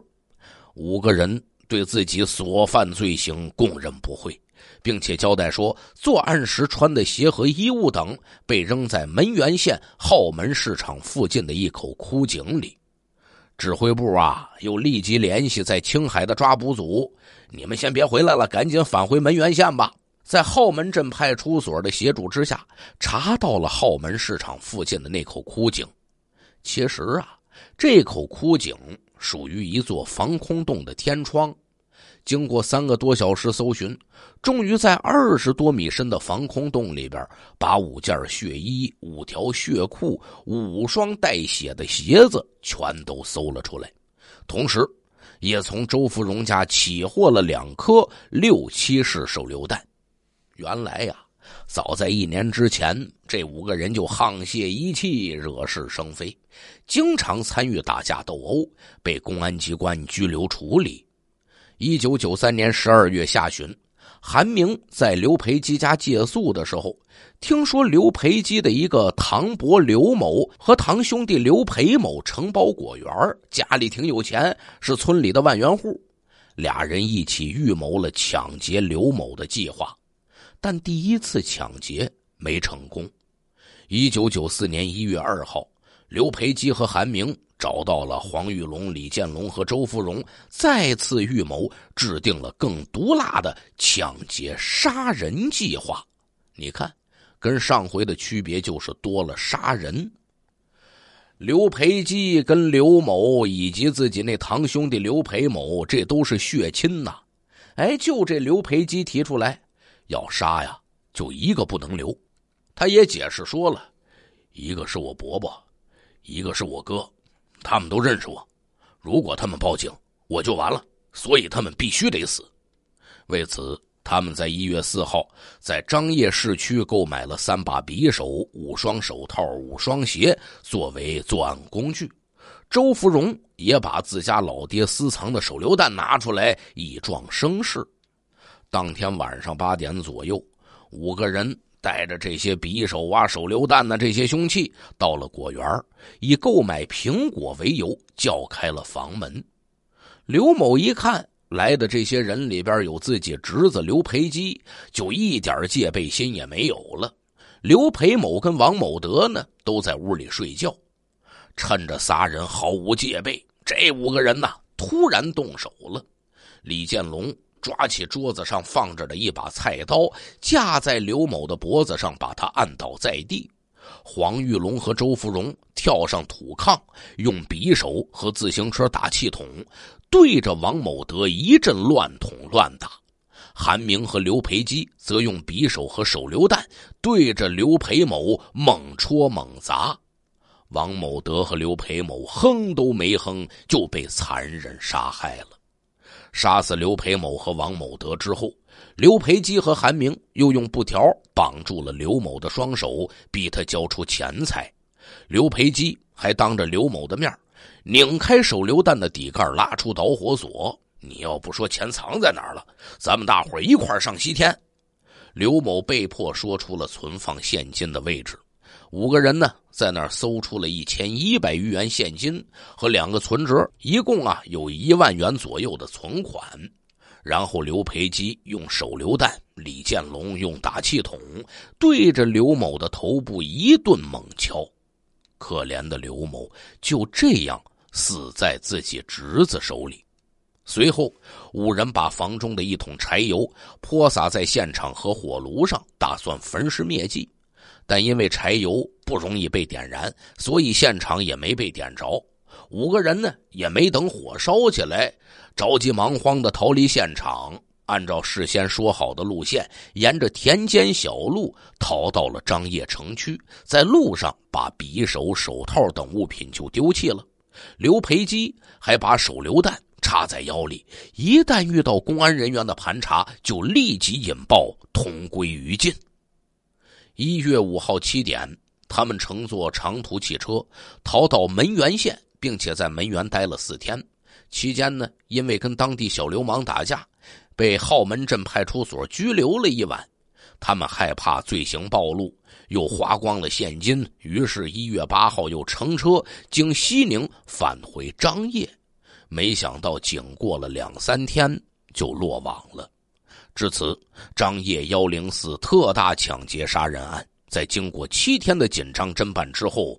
五个人对自己所犯罪行供认不讳。并且交代说，作案时穿的鞋和衣物等被扔在门源县后门市场附近的一口枯井里。指挥部啊，又立即联系在青海的抓捕组，你们先别回来了，赶紧返回门源县吧。在后门镇派出所的协助之下，查到了后门市场附近的那口枯井。其实啊，这口枯井属于一座防空洞的天窗。经过三个多小时搜寻，终于在二十多米深的防空洞里边，把五件血衣、五条血裤、五双带血的鞋子全都搜了出来，同时，也从周芙蓉家起获了两颗六七式手榴弹。原来呀，早在一年之前，这五个人就沆瀣一气，惹是生非，经常参与打架斗殴，被公安机关拘留处理。一九九三年十二月下旬，韩明在刘培基家借宿的时候，听说刘培基的一个堂伯刘某和堂兄弟刘培某承包果园，家里挺有钱，是村里的万元户。俩人一起预谋了抢劫刘某的计划，但第一次抢劫没成功。一九九四年一月二号，刘培基和韩明。找到了黄玉龙、李建龙和周芙蓉，再次预谋制定了更毒辣的抢劫杀人计划。你看，跟上回的区别就是多了杀人。刘培基跟刘某以及自己那堂兄弟刘培某，这都是血亲呐。哎，就这刘培基提出来要杀呀，就一个不能留。他也解释说了一个是我伯伯，一个是我哥。他们都认识我，如果他们报警，我就完了。所以他们必须得死。为此，他们在一月四号在张掖市区购买了三把匕首、五双手套、五双鞋作为作案工具。周芙蓉也把自家老爹私藏的手榴弹拿出来以壮声势。当天晚上八点左右，五个人。带着这些匕首、啊、手榴弹呢，这些凶器到了果园，以购买苹果为由叫开了房门。刘某一看来的这些人里边有自己侄子刘培基，就一点戒备心也没有了。刘培某跟王某德呢都在屋里睡觉，趁着仨人毫无戒备，这五个人呢突然动手了。李建龙。抓起桌子上放着的一把菜刀，架在刘某的脖子上，把他按倒在地。黄玉龙和周芙蓉跳上土炕，用匕首和自行车打气筒对着王某德一阵乱捅乱打。韩明和刘培基则用匕首和手榴弹对着刘培某猛戳猛砸。王某德和刘培某哼都没哼就被残忍杀害了。杀死刘培某和王某德之后，刘培基和韩明又用布条绑住了刘某的双手，逼他交出钱财。刘培基还当着刘某的面，拧开手榴弹的底盖，拉出导火索。你要不说钱藏在哪儿了，咱们大伙儿一块上西天。刘某被迫说出了存放现金的位置。五个人呢，在那儿搜出了一千一百余元现金和两个存折，一共啊有一万元左右的存款。然后刘培基用手榴弹，李建龙用打气筒对着刘某的头部一顿猛敲，可怜的刘某就这样死在自己侄子手里。随后，五人把房中的一桶柴油泼洒在现场和火炉上，打算焚尸灭迹。但因为柴油不容易被点燃，所以现场也没被点着。五个人呢，也没等火烧起来，着急忙慌的逃离现场，按照事先说好的路线，沿着田间小路逃到了张掖城区。在路上，把匕首、手套等物品就丢弃了。刘培基还把手榴弹插在腰里，一旦遇到公安人员的盘查，就立即引爆，同归于尽。一月五号七点，他们乘坐长途汽车逃到门源县，并且在门源待了四天。期间呢，因为跟当地小流氓打架，被浩门镇派出所拘留了一晚。他们害怕罪行暴露，又花光了现金，于是，一月八号又乘车经西宁返回张掖。没想到，仅过了两三天就落网了。至此，张掖幺零四特大抢劫杀人案，在经过七天的紧张侦办之后。